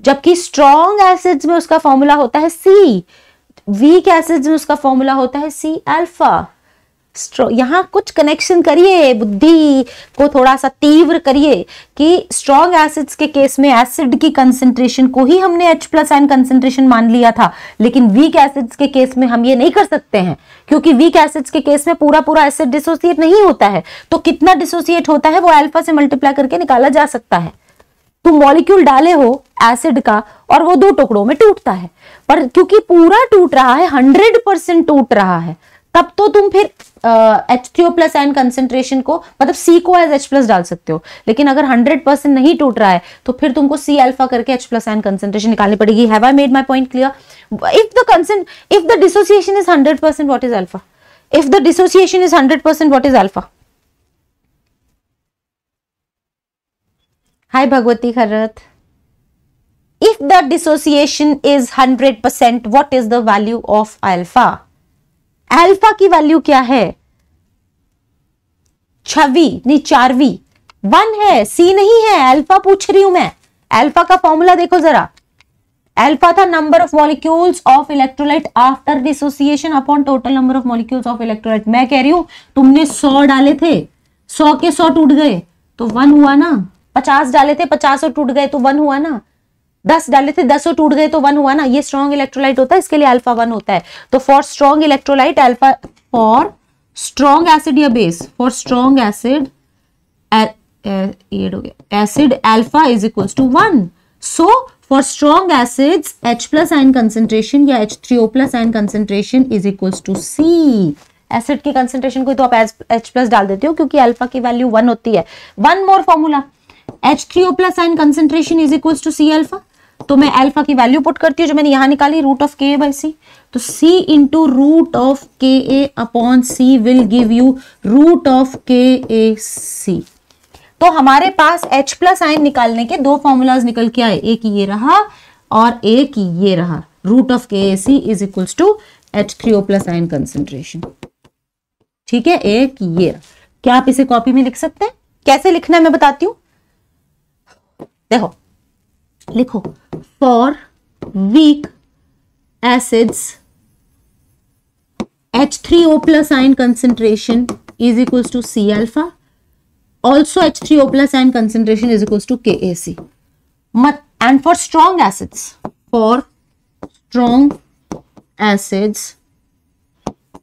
जबकि स्ट्रॉन्ग एसिड्स में उसका फॉर्मूला होता है सी वीक एसिड्स में उसका फॉर्मूला होता है सी एल्फा यहाँ कुछ कनेक्शन करिए बुद्धि को थोड़ा सा तीव्र करिए कि स्ट्रॉन्ग एसिड्स के केस में एसिड की कंसेंट्रेशन को ही हमने H प्लस एन कंसेंट्रेशन मान लिया था लेकिन वीक एसिड्स के केस में हम ये नहीं कर सकते हैं क्योंकि वीक एसिड्स के केस में पूरा पूरा एसिड डिसोसिएट नहीं होता है तो कितना डिसोसिएट होता है वो एल्फा से मल्टीप्लाई करके निकाला जा सकता है तो मॉलिक्यूल डाले हो एसिड का और वो दो टुकड़ों में टूटता है पर क्योंकि पूरा टूट रहा है हंड्रेड परसेंट टूट रहा है तब तो तुम फिर H three O plus ion concentration को मतलब सी को एज एच प्लस डाल सकते हो लेकिन अगर हंड्रेड परसेंट नहीं टूट रहा है तो फिर तुमको सी एल्फा करके एच प्लस एन कंसेंट्रेशन निकालनी पड़ेगी have I made my point clear if the consent if the dissociation is hundred percent what is alpha if the dissociation is hundred percent what is alpha hi Bhagwati Kharat if the dissociation is hundred percent what is the value of alpha alpha की value क्या है छवी नहीं चारवी one है सी नहीं है alpha पूछ रही हूं मैं एल्फा का फॉर्मूला देखो जरा एल्फा था number of molecules of electrolyte after dissociation upon total number of molecules of electrolyte मैं कह रही हूं तुमने सौ डाले थे सौ के सौ टूट गए तो वन हुआ ना पचास डाले थे पचास और टूट गए तो वन हुआ ना दस डाले थे दसों टूट गए तो वन हुआ ना ये स्ट्रॉन्ग इलेक्ट्रोलाइट होता है इसके लिए अल्फा वन होता है तो for strong electrolyte alpha for strong acid या base for strong acid acid alpha is equal to one so for strong acid H plus ion concentration या O plus ion concentration is equal to C acid की concentration को तो आप H plus डाल देते हो क्योंकि अल्फा की वैल्यू वन होती है one more formula O plus ion concentration is equal to C alpha तो मैं अल्फा की वैल्यू पुट करती हूँ जो मैंने यहाँ निकाली root of K A by सी तो सी into root of K A upon C will give you root of K A सी तो हमारे पास H प्लस आइन निकालने के दो फॉर्मूलाज निकल के आए एक ये रहा और एक ये रहा root of K A C is equals to H three O plus ion concentration ठीक है एक ये क्या आप इसे कॉपी में लिख सकते हैं कैसे लिखना है मैं बताती हूँ देखो लिखो for weak acids H three O plus ion concentration is equals to C alpha also H three O plus ion concentration is equals to K A C मत and for strong acids for strong acids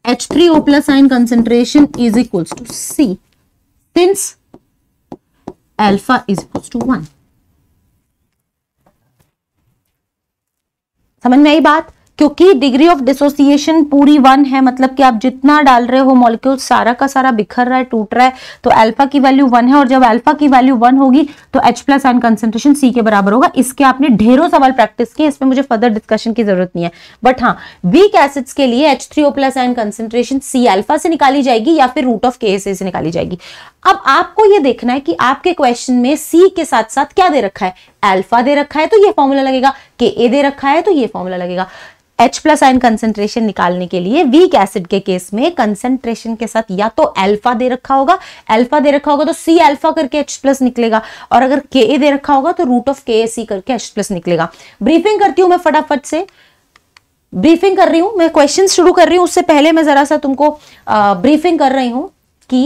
H three O plus ion concentration is equal to C since alpha is equal to one समझ में आई बात क्योंकि degree of dissociation पूरी one है मतलब कि आप जितना डाल रहे हो मॉलिक्यूल सारा का सारा बिखर रहा है टूट रहा है तो अल्फा की वैल्यू वन है और जब अल्फा की वैल्यू वन होगी तो H plus ion concentration C के बराबर होगा इसके आपने ढेरों सवाल प्रैक्टिस किए इसमें मुझे फर्दर डिस्कशन की जरूरत नहीं है बट हाँ वीक एसिड्स के लिए H three O plus ion concentration C alpha से निकाली जाएगी या फिर रूट ऑफ के से निकाली जाएगी अब आपको ये देखना है कि आपके क्वेश्चन में सी के साथ साथ क्या दे रखा है एल्फा दे रखा है तो ये फॉर्मूला लगेगा के ए दे रखा है तो ये फॉर्मूला लगेगा H प्लस आयन कंसेंट्रेशन निकालने के लिए वीक एसिड के केस में कंसेंट्रेशन के साथ या तो अल्फा दे रखा होगा अल्फा दे रखा होगा तो सी अल्फा करके H प्लस निकलेगा और अगर के ए दे रखा होगा तो रूट ऑफ के ए सी करके H प्लस निकलेगा ब्रीफिंग करती हूं मैं फटाफट से ब्रीफिंग कर रही हूं मैं क्वेश्चन शुरू कर रही हूं उससे पहले मैं जरा सा तुमको ब्रीफिंग कर रही हूं कि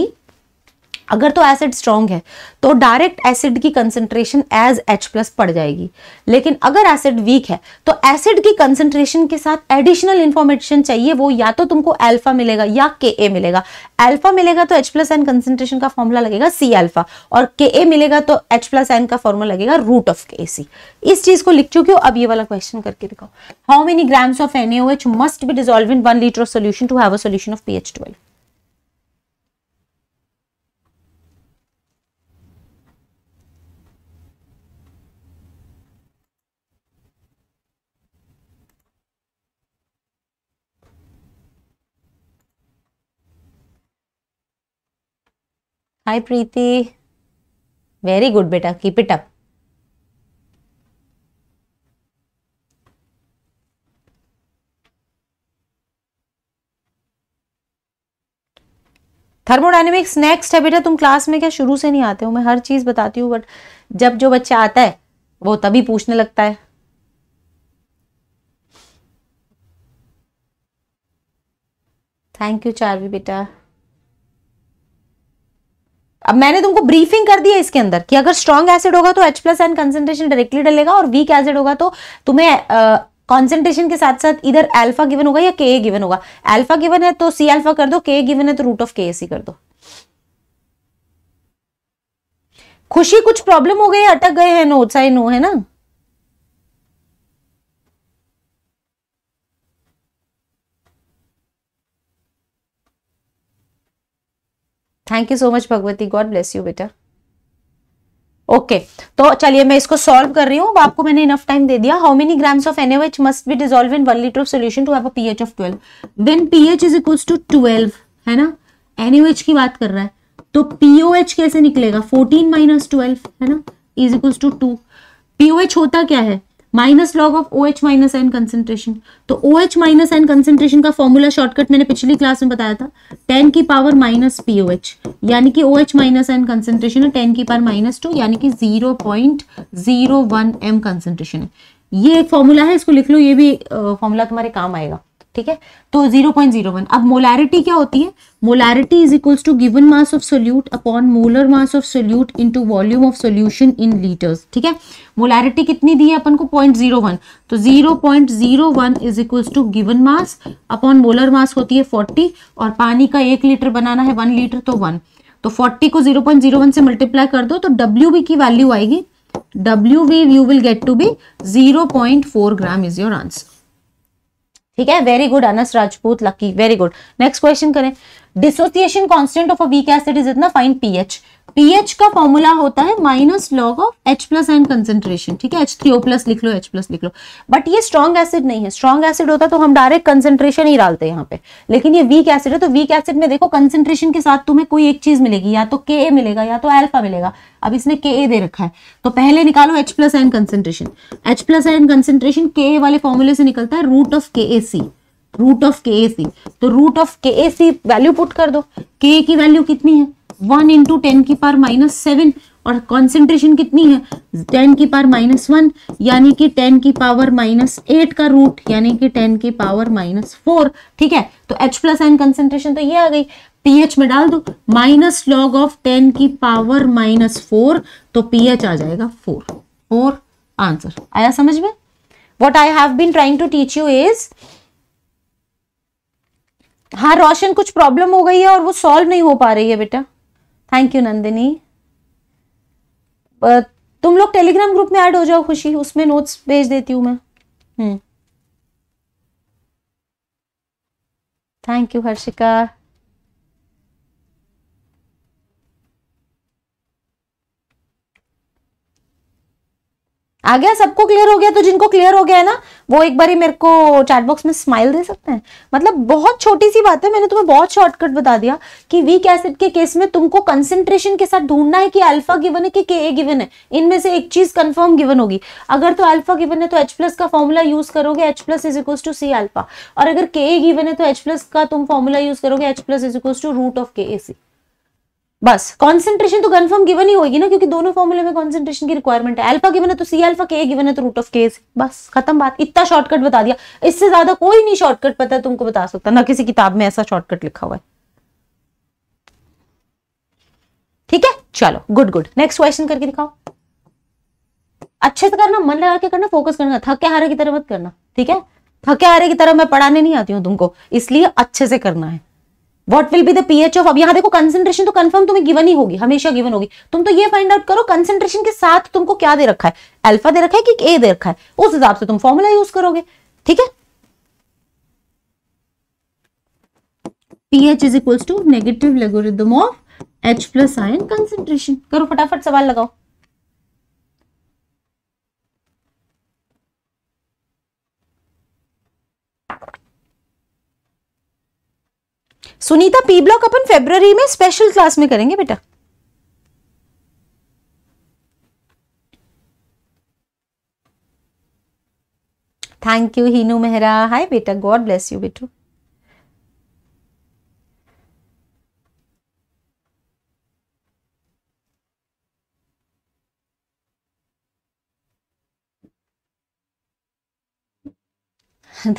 अगर तो एसिड स्ट्रांग है तो डायरेक्ट एसिड की कंसेंट्रेशन एज एच प्लस पड़ जाएगी लेकिन अगर एसिड वीक है तो एसिड की कंसेंट्रेशन के साथ एडिशनल इंफॉर्मेशन चाहिए वो या तो तुमको अल्फा मिलेगा या के ए मिलेगा अल्फा मिलेगा तो एच प्लस एन कंसेंट्रेशन का फॉर्मूला लगेगा सी अल्फा और के ए मिलेगा तो एच प्लस एन का फॉर्मूला लगेगा रूट ऑफ के सी इस चीज को लिख चुके हो अब ये वाला क्वेश्चन करके दिखाओ how many grams of N must be dissolve in one litre of solution to have a solution of P H twelve hi Preeti very good बेटा keep it up thermodynamics next है बेटा तुम क्लास में क्या शुरू से नहीं आते हो मैं हर चीज बताती हूँ बट जब जो बच्चा आता है वो तभी पूछने लगता है थैंक यू चार्वी बेटा अब मैंने तुमको ब्रीफिंग कर दिया इसके अंदर कि अगर स्ट्रॉन्ग एसिड होगा तो H plus ion concentration directly डलेगा और वीक एसिड होगा तो तुम्हें कॉन्सेंट्रेशन के साथ साथ इधर एल्फा गिवन होगा या के गिवन होगा एल्फा गिवन है तो सी एल्फा कर दो के गिवन है तो रूट ऑफ के सी कर दो खुशी कुछ प्रॉब्लम हो गई अटक गए हैं नोट्स आई नो है ना thank you so much Bhagwati God bless you बेटा ओके तो चलिए मैं इसको सॉल्व कर रही हूँ आपको मैंने इनफ टाइम दे दिया how many grams of N H must be dissolve in one litre of solution to have pH of twelve then pH is equals to twelve है ना एनएच की बात कर रहा है तो पीओएच कैसे निकलेगा फोर्टीन माइनस ट्वेल्व है ना is equals to two H होता क्या है minus log of O H minus ion concentration तो O H minus ion concentration का फॉर्मूला शॉर्टकट मैंने पिछली क्लास में बताया था टेन की power minus P O H यानी कि O H minus ion concentration है टेन की पावर माइनस टू यानी कि zero point zero one M concentration है ये एक फॉर्मूला है इसको लिख लो ये भी फॉर्मूला तुम्हारे काम आएगा ठीक है तो 0.01 अब मोलारिटी क्या होती है molarity is equals to given mass of solute upon molar mass of solute into volume of solution in litres ठीक है मोलारिटी कितनी दी है अपन को 0.01 तो 0.01 is equals to given mass upon molar mass होती है 40 और पानी का एक लीटर बनाना है वन लीटर तो वन तो फोर्टी को 0.01 से मल्टीप्लाई कर दो तो डब्ल्यू की वैल्यू आएगी W V you will get to be 0.4 gram is your answer ठीक है very good Anas Rajput Lucky very good next question करें dissociation constant of a weak acid is इतना फाइन पीएच पीएच का फॉर्मूला होता है minus log of H plus and concentration ठीक है H three O plus लिख लो एच प्लस लिख लो बट ये स्ट्रॉन्ग एसिड नहीं है स्ट्रॉन्ग एसिड होता तो हम डायरेक्ट कंसेंट्रेशन ही डालते यहाँ पे लेकिन ये वीक एसिड है तो वीक एसिड में देखो कंसेंट्रेशन के साथ तुम्हें कोई एक चीज मिलेगी या तो के ए मिलेगा या तो एल्फा मिलेगा अब इसने के ए दे रखा है तो पहले निकालो H plus and concentration H plus and concentration K A वाले फॉर्मूले से निकलता है root of K A C root of K A सी तो root of K A C value put कर दो के की वैल्यू कितनी है वन इंटू टेन की पार माइनस सेवन और कॉन्सेंट्रेशन कितनी है टेन की पार माइनस वन यानी कि टेन की पावर माइनस एट का रूट यानी कि टेन की पावर माइनस फोर ठीक है तो एच प्लस एन कंसेंट्रेशन तो ये आ गई पीएच में डाल दो माइनस लॉग ऑफ टेन की पावर माइनस फोर तो पीएच आ जाएगा फोर फोर आंसर आया समझ में what I have been trying to teach you is हाँ रोशन कुछ प्रॉब्लम हो गई है और वो सॉल्व नहीं हो पा रही है बेटा थैंक यू नंदिनी तुम लोग टेलीग्राम ग्रुप में ऐड हो जाओ खुशी उसमें नोट्स भेज देती हूँ मैं हम्म थैंक यू हर्षिका आ गया सबको क्लियर हो गया तो जिनको क्लियर हो गया है ना वो एक बार ही मेरे को चैट बॉक्स में स्माइल दे सकते हैं मतलब बहुत छोटी सी बात है मैंने तुम्हें बहुत शॉर्टकट बता दिया कि वीक एसिड के केस में तुमको कंसेंट्रेशन के साथ ढूंढना है कि अल्फा गिवन है कि के ए गिवन है इनमें से एक चीज कंफर्म गिवन होगी अगर तो अल्फा गिवन है तो एच प्लस का फॉर्मूला यूज करोगे H plus is equal to C alpha और अगर के ए गिवन है तो एच प्लस का तुम फॉर्मूला यूज करोगे H plus is equal to root of K A सी बस कॉन्सेंट्रेशन तो कन्फर्म गिवन ही होगी ना क्योंकि दोनों फॉर्मुले में कॉन्सेंट्रेशन की रिक्वायरमेंट है अल्फा गिवन है तो सी अल्फा के गिवन है तो रूट ऑफ के बस खत्म बात इतना शॉर्टकट बता दिया इससे ज्यादा कोई नहीं शॉर्टकट पता तुमको बता सकता ना किसी किताब में ऐसा शॉर्टकट लिखा हुआ है ठीक है चलो गुड गुड नेक्स्ट क्वेश्चन करके दिखाओ अच्छे से करना मन लगा के करना फोकस करना थके हारे की तरह मत करना ठीक है थके हारे की तरह मैं पढ़ाने नहीं आती हूँ तुमको इसलिए अच्छे से करना है what will be the H of अब यहाँ देखो कंसेंट्रेशन तो कन्फर्म तुम्हें गिवन ही होगी हमेशा गिवन होगी तुम तो ये फाइंड आउट करो कंसेंट्रेशन के साथ तुमको क्या दे रखा है अल्फा दे रखा है कि ए दे रखा है उस हिसाब से तुम फॉर्मूला यूज करोगे ठीक है pH is equals to negative logarithm of H plus ion concentration करो फटाफट सवाल लगाओ सुनीता पी ब्लॉक अपन फेब्रवरी में स्पेशल क्लास में करेंगे बेटा thank you Heenu Mehra hi बेटा गॉड ब्लेस यू बेटू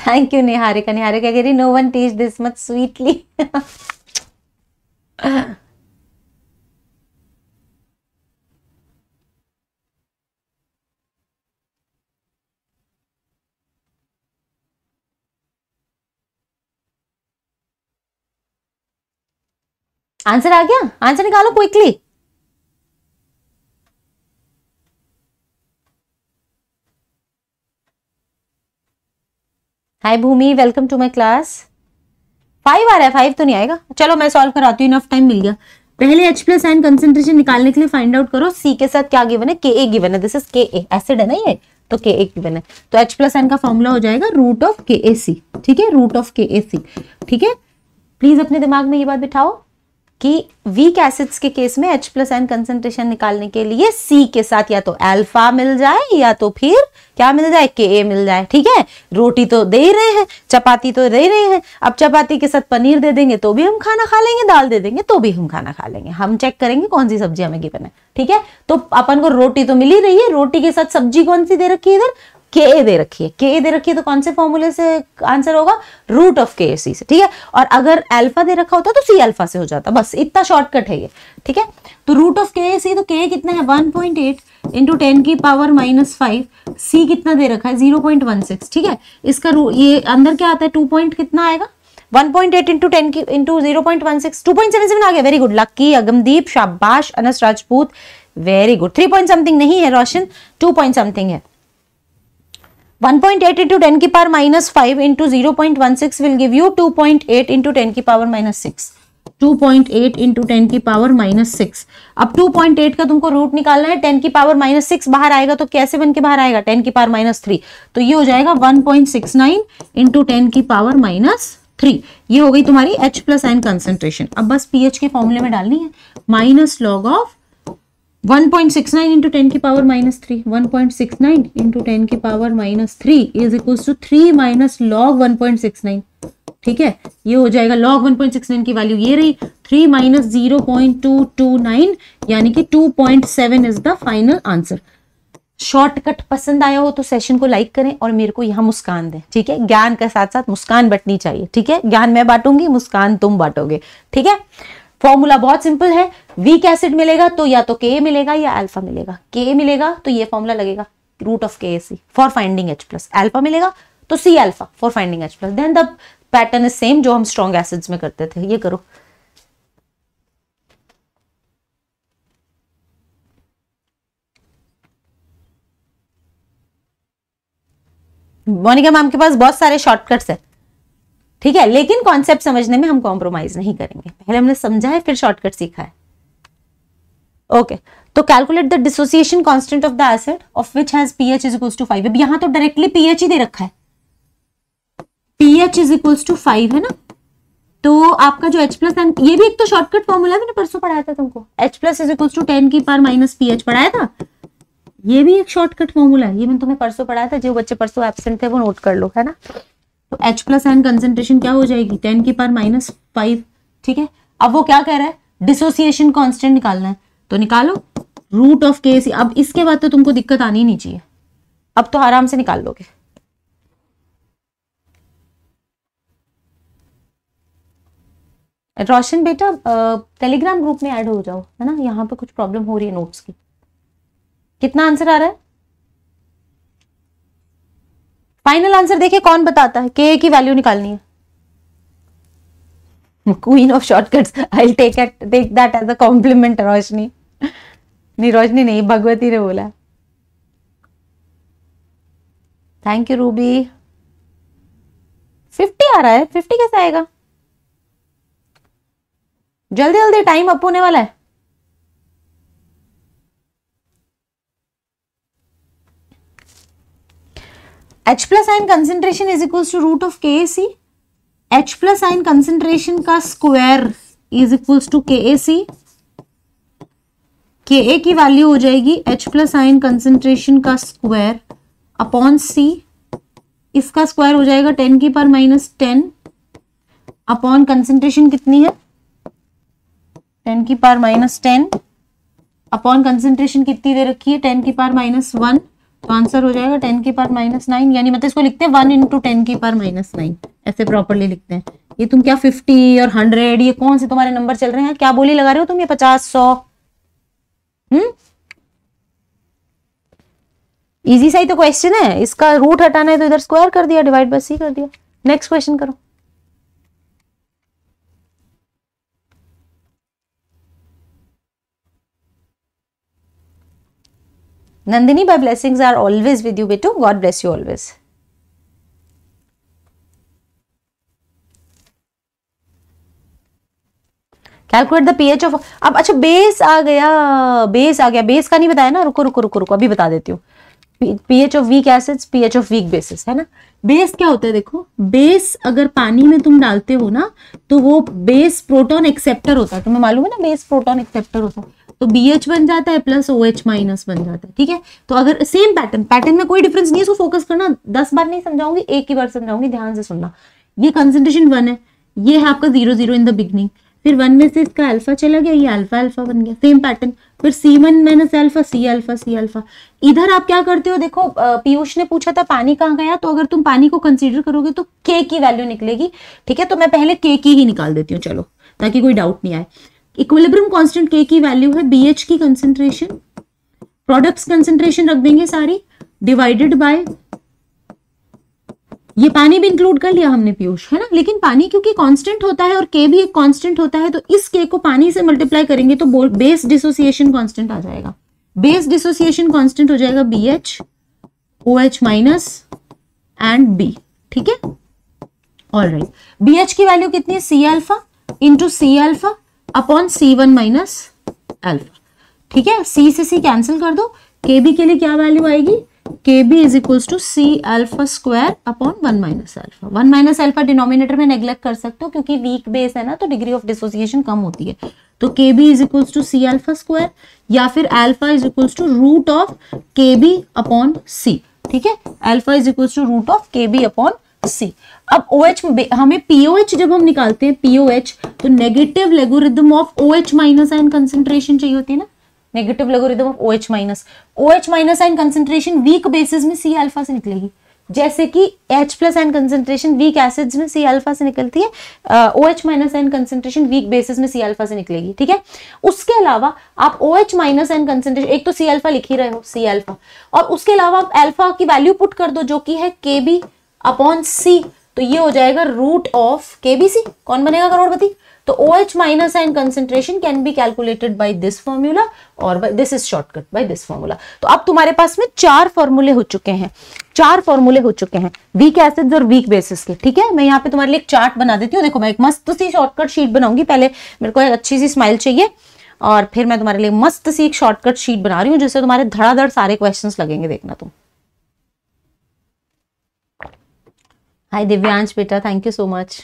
थैंक यू निहारिका निहारिका कह रही no one teach this much sweetly answer आ गया आंसर निकालो quickly hi Bhumi welcome to my class five आ रहा है फाइव तो नहीं आएगा चलो मैं सॉल्व कराती हूँ इनफ टाइम मिल गया पहले एच प्लस एन कंसेंट्रेशन निकालने के लिए फाइंड आउट करो सी के साथ क्या गिवन है के ए गिवन है this is K A acid है ना ये तो के ए गिवन है तो एच प्लस एन का फॉर्मूला हो जाएगा रूट ऑफ के ए सी ठीक है रूट ऑफ के ए सी ठीक है प्लीज अपने दिमाग में ये बात बिठाओ कि वीक एसिड्स के केस में H प्लस एन कंसेंट्रेशन निकालने के लिए C के साथ या तो अल्फा मिल जाए या तो फिर क्या मिल जाए के ए मिल जाए ठीक है रोटी तो दे ही रहे हैं चपाती तो दे रहे हैं अब चपाती के साथ पनीर दे देंगे तो भी हम खाना खा लेंगे दाल दे देंगे तो भी हम खाना खा लेंगे हम चेक करेंगे कौन सी सब्जी हमें गिवन है ठीक है तो अपन को रोटी तो मिल ही रही है रोटी के साथ सब्जी कौन सी दे रखी है इधर के ए दे रखी है के ए दे रखी है तो कौन से फॉर्मूले से आंसर होगा रूट ऑफ के ए सी से ठीक है और अगर अल्फा दे रखा होता तो सी अल्फा से हो जाता बस इतना शॉर्टकट है ये ठीक है तो रूट ऑफ के ए सी तो के कितना है 1.8 पॉइंट एट इंटू टेन की पावर माइनस फाइव सी कितना दे रखा है जीरो पॉइंट वन सिक्स ठीक है इसका ये अंदर क्या आता है टू पॉइंट कितना आएगा 1.8 इंटू टेन की इंटू जीरो पॉइंट आ गया वेरी गुड लक्की अगमदीप शाबाश Anas Rajput very good three point something नहीं है रोशन टू पॉइंट समथिंग है 1.8 into 10 की power minus five into zero point one six will give you two point eight into ten की power minus six two point eight into ten की power minus six अब two point eight का तुमको root निकालना है ten की power minus six बाहर आएगा तो कैसे बन के बाहर आएगा टेन की पावर माइनस थ्री तो ये हो जाएगा one point six nine into ten की पावर माइनस थ्री ये हो गई तुम्हारी एच प्लस एन कंसेंट्रेशन अब बस पीएच के फॉर्मूले में डालनी है minus log of point six nine into ten की power minus three one point six nine into ten की power minus three is to three minus log one point six nine ठीक है ये हो जाएगा log one point six nine की value ये रही three minus zero point two two nine यानी कि two point seven is the final answer shortcut पसंद आया हो तो सेशन को लाइक करें और मेरे को यहाँ मुस्कान दें ठीक है ज्ञान के साथ साथ मुस्कान बटनी चाहिए ठीक है ज्ञान मैं बांटूंगी मुस्कान तुम बांटोगे ठीक है फॉर्मूला बहुत सिंपल है वीक एसिड मिलेगा तो या तो के मिलेगा या अल्फा मिलेगा के मिलेगा तो ये फॉर्मूला लगेगा root of K C for finding H plus alpha मिलेगा तो C alpha for finding H plus then the pattern is same जो हम स्ट्रॉन्ग एसिड्स में करते थे ये करो मोनिका मैम के पास बहुत सारे शॉर्टकट्स है ठीक है लेकिन कॉन्सेप्ट समझने में हम कॉम्प्रोमाइज नहीं करेंगे पहले हमने समझा है फिर शॉर्टकट सीखा है ओके तो calculate the dissociation constant of the acid of which has pH is equals to five अब यहां तो डायरेक्टली पीएच ही दे रखा है pH is equals to five है ना तो आपका जो H प्लस एन ये भी एक तो शॉर्टकट फॉर्मूला मैंने परसों पढ़ाया था तुमको H plus is equals to ten की पार माइनस पी पढ़ाया था ये भी एक शॉर्टकट फॉर्मूला है ये मैंने तुम्हें परसों पढ़ाया था जो बच्चे परसों एबसेंट थे वो नोट कर लो है ना तो एच प्लस एन कंसेंट्रेशन क्या हो जाएगी टेन की पार माइनस फाइव ठीक है अब वो क्या कह रहा है डिसोसिएशन कांस्टेंट निकालना है तो निकालो रूट ऑफ केस अब इसके बाद तो तुमको दिक्कत आनी नहीं चाहिए अब तो आराम से निकाल लोगे रोशन बेटा टेलीग्राम ग्रुप में ऐड हो जाओ है ना यहाँ पे कुछ प्रॉब्लम हो रही है नोट्स की कितना आंसर आ रहा है फाइनल आंसर देखिए कौन बताता है के की वैल्यू निकालनी है queen of shortcuts I take take that as a compliment Roshni नहीं रोशनी नहीं भगवती ने बोला थैंक यू रूबी फिफ्टी आ रहा है फिफ्टी कैसे आएगा जल्दी जल्दी टाइम अप होने वाला है H plus ion concentration is equals to root of KAC. H plus ion concentration का square is equals to KAC. Ka की वैल्यू हो जाएगी H plus ion concentration का square अपॉन C. इसका स्क्वायर हो जाएगा टेन की पर माइनस टेन अपॉन कंसेंट्रेशन कितनी है टेन की पार माइनस टेन अपॉन कंसेंट्रेशन कितनी दे रखी है टेन की पार माइनस वन तो आंसर हो जाएगा टेन की पार माइनस नाइन यानी मतलब इसको लिखते हैं वन इंटू टेन की पार माइनस नाइन ऐसे प्रॉपरली लिखते हैं ये तुम क्या फिफ्टी और हंड्रेड ये कौन से तुम्हारे नंबर चल रहे हैं क्या बोली लगा रहे हो तुम ये पचास सौ इजी हम्म? सा ही तो क्वेश्चन है इसका रूट हटाना है तो इधर स्क्वायर कर दिया डिवाइड बाय सी कर दिया नेक्स्ट क्वेश्चन करो Nandini, my blessings are always with you, Bitu. God bless you always. Calculate the pH of अब अच्छा बेस आ गया बेस आ गया बेस का नहीं बताया ना रुको रुको रुको रुको अभी बता देती हूँ pH of weak acids pH of weak bases है ना बेस क्या होता है देखो बेस अगर पानी में तुम डालते हो ना तो वो बेस प्रोटॉन एक्सेप्टर होता है तुम्हें मालूम है ना बेस प्रोटॉन एक्सेप्टर होता है तो बी एच बन जाता है प्लस ओ एच माइनस बन जाता है ठीक है तो अगर सेम पैटर्न पैटर्न में कोई डिफरेंस नहीं है इसको फोकस करना दस बार नहीं समझाऊंगी एक ही बार समझाऊंगी ध्यान से सुनना ये कंसेंट्रेशन वन है ये है आपका zero zero in the beginning फिर वन में से इसका अल्फा चला गया ये अल्फा अल्फा बन गया सेम पैटर्न फिर C one minus alpha C alpha C alpha इधर आप क्या करते हो देखो पीयूष ने पूछा था पानी कहाँ गया तो अगर तुम पानी को कंसीडर करोगे तो के की वैल्यू निकलेगी ठीक है तो मैं पहले के की ही निकाल देती हूँ चलो ताकि कोई डाउट नहीं आए इक्विलिब्रियम कांस्टेंट के की वैल्यू है बी एच की कंसेंट्रेशन प्रोडक्ट्स कंसेंट्रेशन रख देंगे सारी डिवाइडेड बाय ये पानी भी इंक्लूड कर लिया हमने पीयूष है ना लेकिन पानी क्योंकि कांस्टेंट होता है और के भी एक कांस्टेंट होता है तो इस के को पानी से मल्टीप्लाई करेंगे तो बेस डिसोसिएशन कांस्टेंट आ जाएगा बेस डिसोसिएशन कांस्टेंट हो जाएगा B H O H minus and B ठीक है ऑल राइट बी एच की वैल्यू कितनी है C alpha into C alpha upon C one minus alpha ठीक है सी से सी कैंसिल कर दो के बी के लिए क्या वैल्यू आएगी K B is equals to C alpha square upon one minus alpha one minus alpha denominator में नेग्लेक्ट कर सकते हो क्योंकि वीक बेस है ना तो डिग्री ऑफ डिसोसिएशन कम होती है तो K B is equals to C alpha square या फिर alpha is equals to root of K B upon C ठीक है alpha is equals to root of K B upon C अब O OH, H हमें pOH जब हम निकालते हैं पीओ एच तो negative logarithm of O H minus ion concentration चाहिए होती है ना negative logarithm of O H minus O H minus ion concentration weak bases में सी अल्फा से निकलेगी जैसे कि H plus ion concentration weak acids में सी अल्फा से निकलती है O H minus ion concentration weak bases में सी अल्फा से निकलेगी ठीक है उसके अलावा आप O H minus ion concentration एक तो सी अल्फा लिख ही रहे हो सी अल्फा और उसके अलावा आप अल्फा की वैल्यू पुट कर दो जो कि है के बी अपॉन सी तो ये हो जाएगा root of K B C Kaun बनेगा करोड़पति तो O H minus and concentration can be calculated by this formula और this is shortcut by this formula तो अब तुम्हारे पास में चार फॉर्मूले हो चुके हैं चार फॉर्मूले हो चुके हैं वीक एसिड्स और वीक बेसिस के ठीक है मैं यहाँ पे तुम्हारे लिए एक चार्ट बना देती हूँ देखो मैं एक मस्त सी शॉर्टकट शीट बनाऊंगी पहले मेरे को एक अच्छी सी स्माइल चाहिए और फिर मैं तुम्हारे लिए मस्त सी एक शॉर्टकट शीट बना रही हूँ जिससे तुम्हारे धड़ाधड़ सारे क्वेश्चन लगेंगे देखना तुम हाय दिव्यांश बेटा थैंक यू सो मच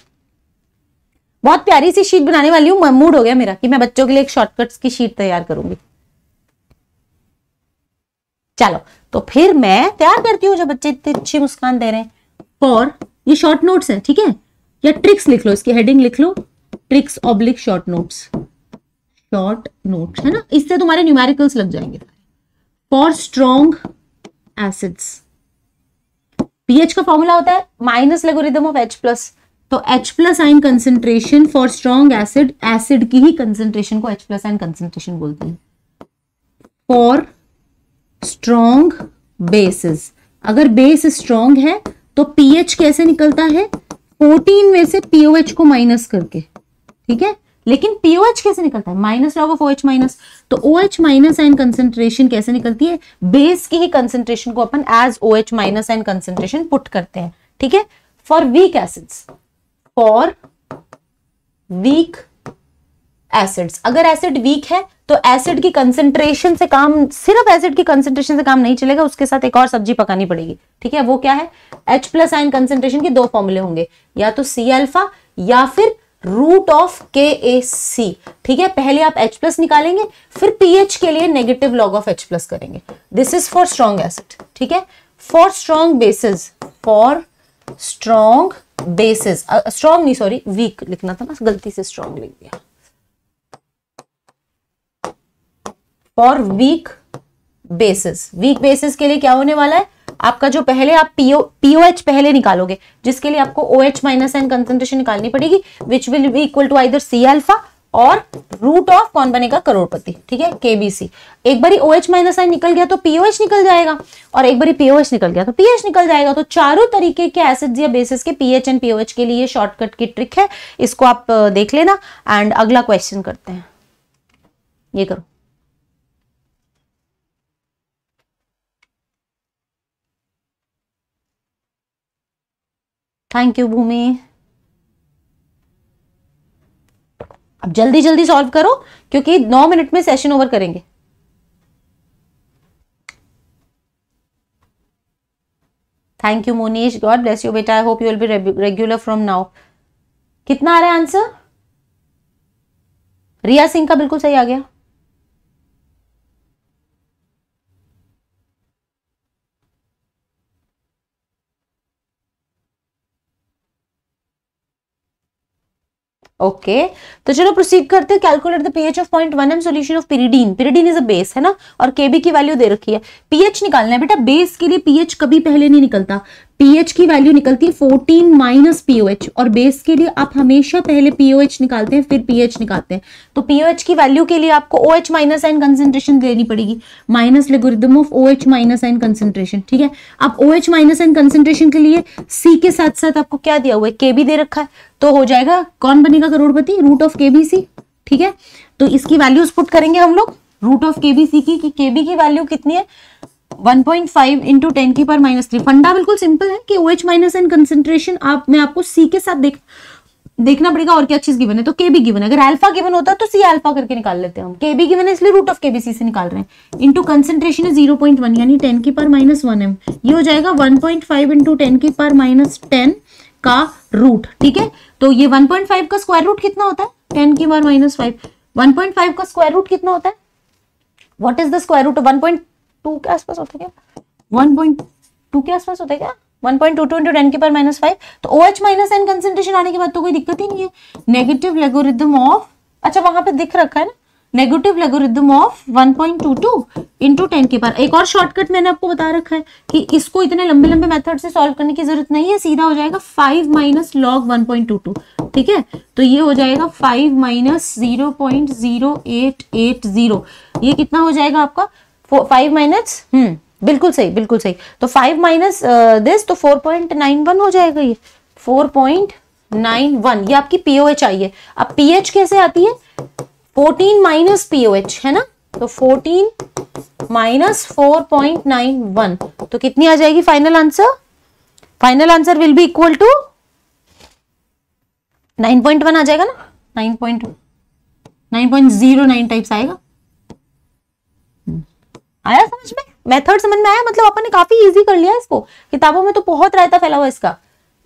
बहुत प्यारी सी शीट बनाने वाली हूँ मूड हो गया मेरा कि मैं बच्चों के लिए एक शॉर्टकट्स की शीट तैयार करूंगी चलो तो फिर मैं तैयार करती हूँ जो बच्चे इतने अच्छी मुस्कान दे रहे हैं और ये शॉर्ट नोट्स है ठीक है या ट्रिक्स लिख लो इसकी हेडिंग लिख लो tricks oblique short notes short notes है ना इससे तुम्हारे न्यूमेरिकल्स लग जाएंगे फॉर स्ट्रॉन्ग एसिड्स पीएच का फॉर्मूला होता है minus logarithm of H plus तो H plus ion concentration for strong acid acid की ही कंसेंट्रेशन को H प्लस आइन कंसेंट्रेशन बोलते हैं फॉर स्ट्रॉन्ग बेसिस अगर बेस स्ट्रॉन्ग है तो पीएच कैसे निकलता है 14 में से पीओएच को माइनस करके ठीक है लेकिन पीओएच कैसे निकलता है minus log of OH minus तो ओएच माइनस एंड कंसेंट्रेशन कैसे निकलती है बेस की ही कंसेंट्रेशन को अपन as OH minus and concentration put करते हैं ठीक है for weak acids for weak acids अगर एसिड वीक है तो एसिड की कंसेंट्रेशन से काम सिर्फ एसिड की कंसेंट्रेशन से काम नहीं चलेगा उसके साथ एक और सब्जी पकानी पड़ेगी ठीक है वो क्या है एच प्लस आइन कंसेंट्रेशन के दो फॉर्मूले होंगे या तो सी अल्फा या फिर रूट ऑफ के ए सी ठीक है पहले आप एच प्लस निकालेंगे फिर पीएच के लिए negative log of H plus करेंगे this is for strong acid ठीक है for strong bases for strong bases strong नहीं सॉरी वीक लिखना था ना गलती से स्ट्रॉन्ग लिख दिया for weak bases weak bases के लिए क्या होने वाला है आपका जो पहले आप पीओ पीओएच पहले निकालोगे जिसके लिए आपको O H minus ion concentration निकालनी पड़ेगी which will be equal to either C alpha और रूट ऑफ कौन बनेगा करोड़पति ठीक है केबीसी एक बारी ओ एच माइनस आई निकल गया तो पीओएच निकल जाएगा और एक बारी पीओएच निकल गया तो पीएच निकल जाएगा तो चारों तरीके के एसिड्स या बेसिस के पीएच एंड पीओएच के लिए शॉर्टकट की ट्रिक है इसको आप देख लेना एंड अगला क्वेश्चन करते हैं ये करो थैंक यू भूमि अब जल्दी जल्दी सॉल्व करो क्योंकि नौ मिनट में सेशन ओवर करेंगे thank you Monish God bless you बेटा I hope you will be regular from now कितना आ रहा है आंसर रिया सिंह का बिल्कुल सही आ गया ओके तो चलो प्रोसीड करते हैं calculate the pH of point one M solution of pyridine pyridine is a base है ना और केबी की वैल्यू दे रखी है पीएच निकालना है बेटा बेस के लिए पीएच कभी पहले नहीं निकलता पीएच की वैल्यू निकलती है फोर्टीन माइनस पीओएच और बेस के लिए आप हमेशा पहले पीओएच निकालते हैं फिर पीएच निकालते हैं तो पीओएच की वैल्यू के लिए आपको O H minus ion concentration लेनी पड़ेगी minus logarithm of O H minus ion concentration ठीक है अब O H minus ion concentration के लिए सी के साथ साथ आपको क्या दिया हुआ है के भी दे रखा है तो हो जाएगा कौन बनेगा Crorepati root of K B C ठीक है तो इसकी वैल्यूज पुट करेंगे हम लोग root of K B C की के बी की वैल्यू कितनी है one point five into ten की पर माइनस थ्री फंडा बिल्कुल सिंपल है कि O H minus ion concentration आप मैं आपको सी के साथ देख देखना पड़ेगा और क्या चीज गिवन है तो के भी गिवन है अगर अल्फा गिवन होता तो सी अल्फा करके निकाल लेते हैं हम के भी गिवन है इसलिए root of K B C से निकाल रहे हैं इंटू कंसेंट्रेशन है जीरो पॉइंट वन यानी टेन की पर माइनस वन एम ये हो जाएगा one point five into ten की पर माइनस टेन का रूट ठीक है तो ये वन पॉइंट फाइव का स्क्वायर रूट कितना होता है टेन की पर minus five one point five का स्क्वायर रूट कितना होता है what is the square root one point two के आसपास होता है क्या वन पॉइंट टू के आसपास होता है क्या one point two two into के पर माइनस फाइव तो O H minus ion concentration आने के बाद तो कोई दिक्कत ही नहीं है नेगेटिव लेगोरिदम ऑफ अच्छा वहां पे दिख रखा है ना negative logarithm of 1.22 point two two into ten के पर एक और शॉर्टकट मैंने आपको बता रखा है कि इसको इतने लंबे लंबे मेथड से सॉल्व करने की जरूरत नहीं है सीधा हो जाएगा फाइव माइनस लॉग 1.22 ठीक है तो ये हो जाएगा फाइव माइनस जीरो ये कितना हो जाएगा आपका फाइव माइनस हम्म बिल्कुल सही बिल्कुल सही तो फाइव माइनस दिस तो फोर पॉइंट नाइन वन हो जाएगा ये फोर पॉइंट नाइन वन ये आपकी पीओएच आई है अब पीएच कैसे आती है फोर्टीन माइनस पीओएच है ना तो fourteen minus four point nine one तो कितनी आ जाएगी final answer final answer will be equal to nine point one आ जाएगा ना nine point nine point zero nine types आएगा आया समझ में मेथड समझ में आया मतलब अपन ने काफी इजी कर लिया इसको किताबों में तो बहुत रायता फैला हुआ इसका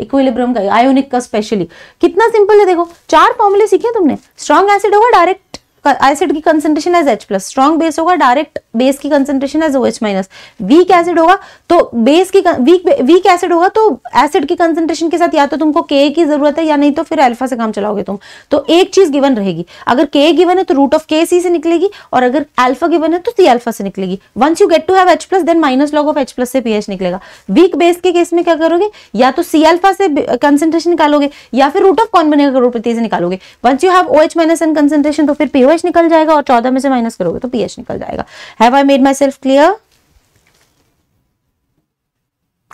इक्विलिब्रियम का आयोनिक का स्पेशली कितना सिंपल है देखो चार फॉर्मुले सीखे तुमने स्ट्रॉन्ग एसिड होगा डायरेक्ट एसिड की concentration as H plus strong base होगा डायरेक्ट बेस की concentration as O H minus weak acid होगा तो बेस की वीक वीक एसिड होगा तो एसिड की कंसेंट्रेशन के साथ या तो तुमको के की जरूरत है या नहीं तो फिर अल्फा से काम चलाओगे तुम तो एक चीज गिवन रहेगी अगर के गिवन है तो रूट ऑफ के सी से निकलेगी और अगर अल्फा गिवन है तो सी अल्फा से निकलेगी once you get to have H plus then minus log of H plus से पीएच निकलेगा वीक बेस के केस में क्या करोगे या तो सी अल्फा से कंसेंट्रेशन निकालोगे या फिर रूट ऑफ कॉन बनेगा करोड़पति से निकालोगे once you have O H minus ion concentration तो फिर पीओ एच निकल जाएगा और चौदह में से माइनस करोगे तो पीएच निकल जाएगा have I made myself clear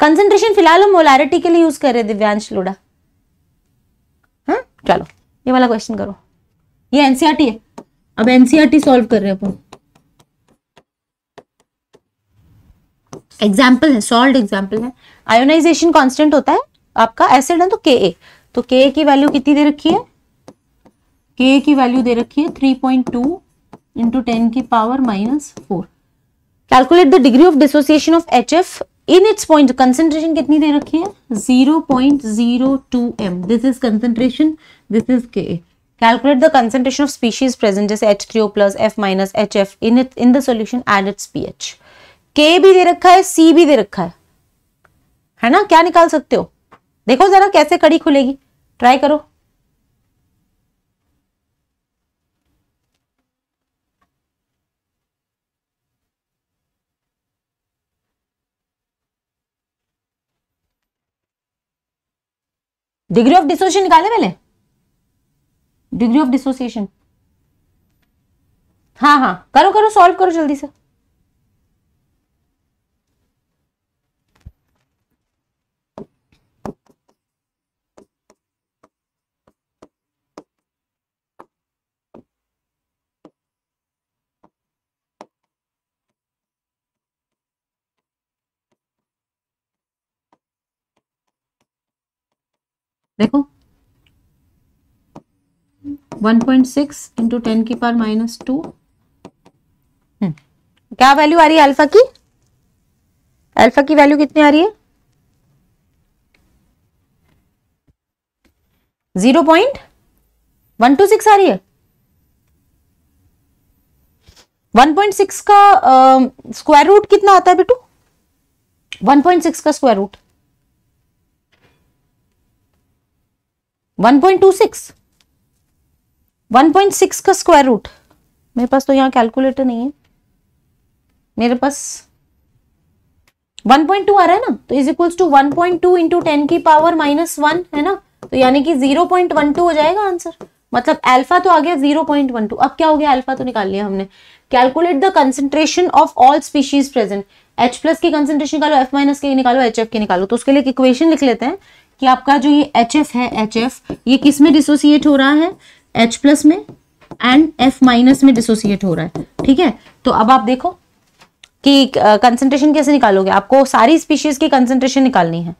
concentration फिलहाल हम मोलारिटी के लिए यूज कर रहे हैं दिव्यांश लोडा हाँ चलो ये वाला क्वेश्चन करो ये एनसीआरटी e है अब एनसीआरटी सॉल्व e कर रहे हैं अपन एग्जाम्पल है सॉल्व एग्जाम्पल है आयोनाइजेशन कांस्टेंट होता है आपका एसिड है तो के ए तो के ए की वैल्यू कितनी दे रखी है के की वैल्यू दे रखी है three point two into ten की power minus four calculate the degree of dissociation of H F in its point concentration कितनी दे रखी है zero point zero two M this is concentration this is K calculate the concentration of species present जैसे H three O plus F minus H F in it in the solution and its P H K भी दे रखा है सी भी दे रखा है है ना क्या निकाल सकते हो देखो जरा कैसे कड़ी खुलेगी ट्राई करो डिग्री ऑफ डिसोसिएशन निकाले पहले डिग्री ऑफ डिसोसिएशन हाँ हाँ करो करो सॉल्व करो जल्दी से देखो 1.6 पॉइंट सिक्स इंटू टेन की पार माइनस टू हम्म। क्या वैल्यू आ रही है अल्फा की अल्फा की वैल्यू कितनी आ रही है zero point one two six आ रही है वन पॉइंट सिक्स का स्क्वायर uh, रूट कितना आता है बेटू वन पॉइंट सिक्स का स्क्वायर रूट 1.6 का स्क्वायर रूट मेरे पास तो यहाँ कैलकुलेटर नहीं है मेरे पास 1.2 आ रहा है ना तो is equals to 1.2 point two into ten की पावर माइनस वन है ना तो यानी कि 0.12 हो जाएगा आंसर मतलब अल्फा तो आ गया 0.12 अब क्या हो गया अल्फा तो निकाल लिया हमने calculate the concentration of all species present H plus की कंसेंट्रेशन निकालो एफ माइनस की निकालो एच एफ की निकालो तो उसके लिए इक्वेशन लिख लेते हैं कि आपका जो ये एच एफ है एच एफ ये किस में डिसोसिएट हो रहा है एच प्लस में एंड एफ माइनस में डिसोसिएट हो रहा है ठीक है तो अब आप देखो कि कंसेंट्रेशन कैसे निकालोगे आपको सारी स्पीशीज की कंसेंट्रेशन निकालनी है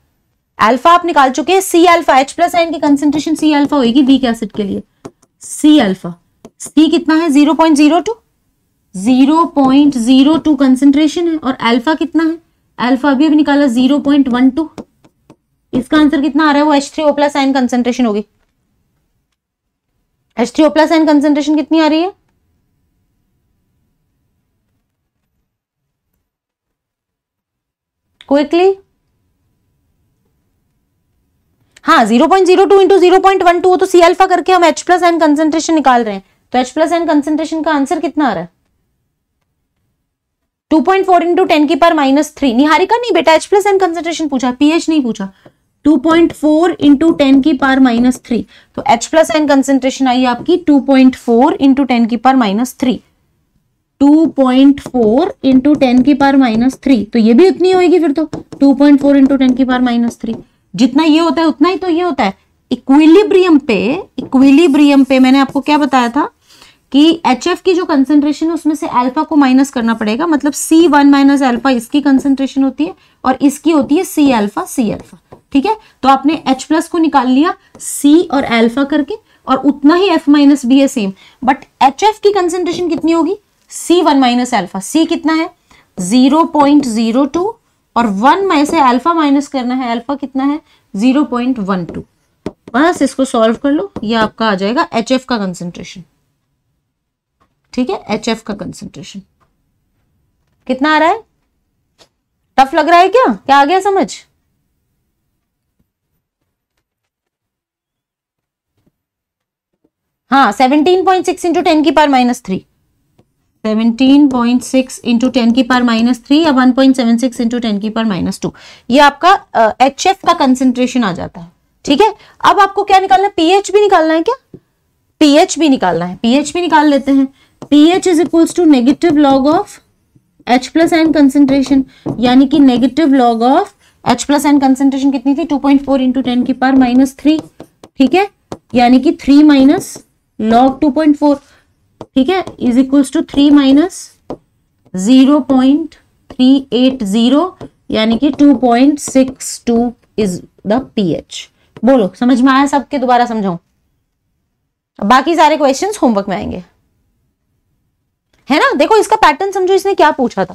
अल्फा आप निकाल चुके हैं C alpha H plus ion की कंसेंट्रेशन सी अल्फा होगी के एसिड के लिए सी अल्फा सी कितना है zero point zero two zero point zero two concentration है और अल्फा कितना है अल्फा अभी अभी निकाला जीरो पॉइंट वन टू इसका आंसर कितना आ रहा है वो H three O plus ion concentration होगी H three O plus ion concentration कितनी आ रही है क्विकली हाँ zero point zero two into zero point one two हो तो सी अल्फा करके हम एच प्लस एन कंसेंट्रेशन निकाल रहे हैं तो एच प्लस एन कंसेंट्रेशन का आंसर कितना आ रहा है two point four into ten की पर माइनस थ्री निहारिका नहीं बेटा एच प्लस एन कंसेंट्रेशन पूछा पीएच नहीं पूछा two point four into ten की पार माइनस थ्री तो एच प्लस एन कंसेंट्रेशन आई आपकी two point four into ten की पार minus three two point four into ten की पार माइनस थ्री तो ये भी उतनी होगी फिर तो two point four into ten की पार माइनस थ्री जितना ये होता है उतना ही तो ये होता है इक्विलिब्रियम पे इक्विलिब्रियम पे मैंने आपको क्या बताया था कि एच एफ की जो कंसेंट्रेशन है उसमें से अल्फा को माइनस करना पड़ेगा मतलब सी वन माइनस एल्फा इसकी कंसेंट्रेशन होती है और इसकी होती है सी एल्फा सी एल्फा ठीक है तो आपने एच प्लस को निकाल लिया सी और एल्फा करके और उतना ही एफ माइनस बी है सेम बट एच एफ की कंसेंट्रेशन कितनी होगी C one minus alpha C कितना है जीरो पॉइंट जीरो टू और वन में से एल्फा माइनस करना है एल्फा कितना है जीरो पॉइंट वन टू बस इसको सॉल्व कर लो ये आपका आ जाएगा एच एफ का कंसेंट्रेशन ठीक है एच एफ का कंसेंट्रेशन कितना आ रहा है टफ लग रहा है क्या क्या आ गया समझ हाँ seventeen point six into ten की पार minus three seventeen point six into ten की पार माइनस थ्री या one point seven six into ten की पार माइनस टू ये आपका एच uh, एफ का कंसेंट्रेशन आ जाता है ठीक है अब आपको क्या निकालना है पीएच भी निकालना है क्या पीएच भी निकालना है पीएच भी निकाल लेते हैं H is equals to negative log of H plus ion concentration यानी कि negative log of H plus ion concentration कितनी थी 2.4 पॉइंट फोर इंटू टेन की पार माइनस थ्री ठीक है यानी कि three minus log two point four ठीक है is equals to three minus zero point three eight zero यानी कि two point six two is the H बोलो समझ में आया सबके दोबारा समझाऊं बाकी सारे क्वेश्चंस होमवर्क में आएंगे है ना देखो इसका पैटर्न समझो इसने क्या पूछा था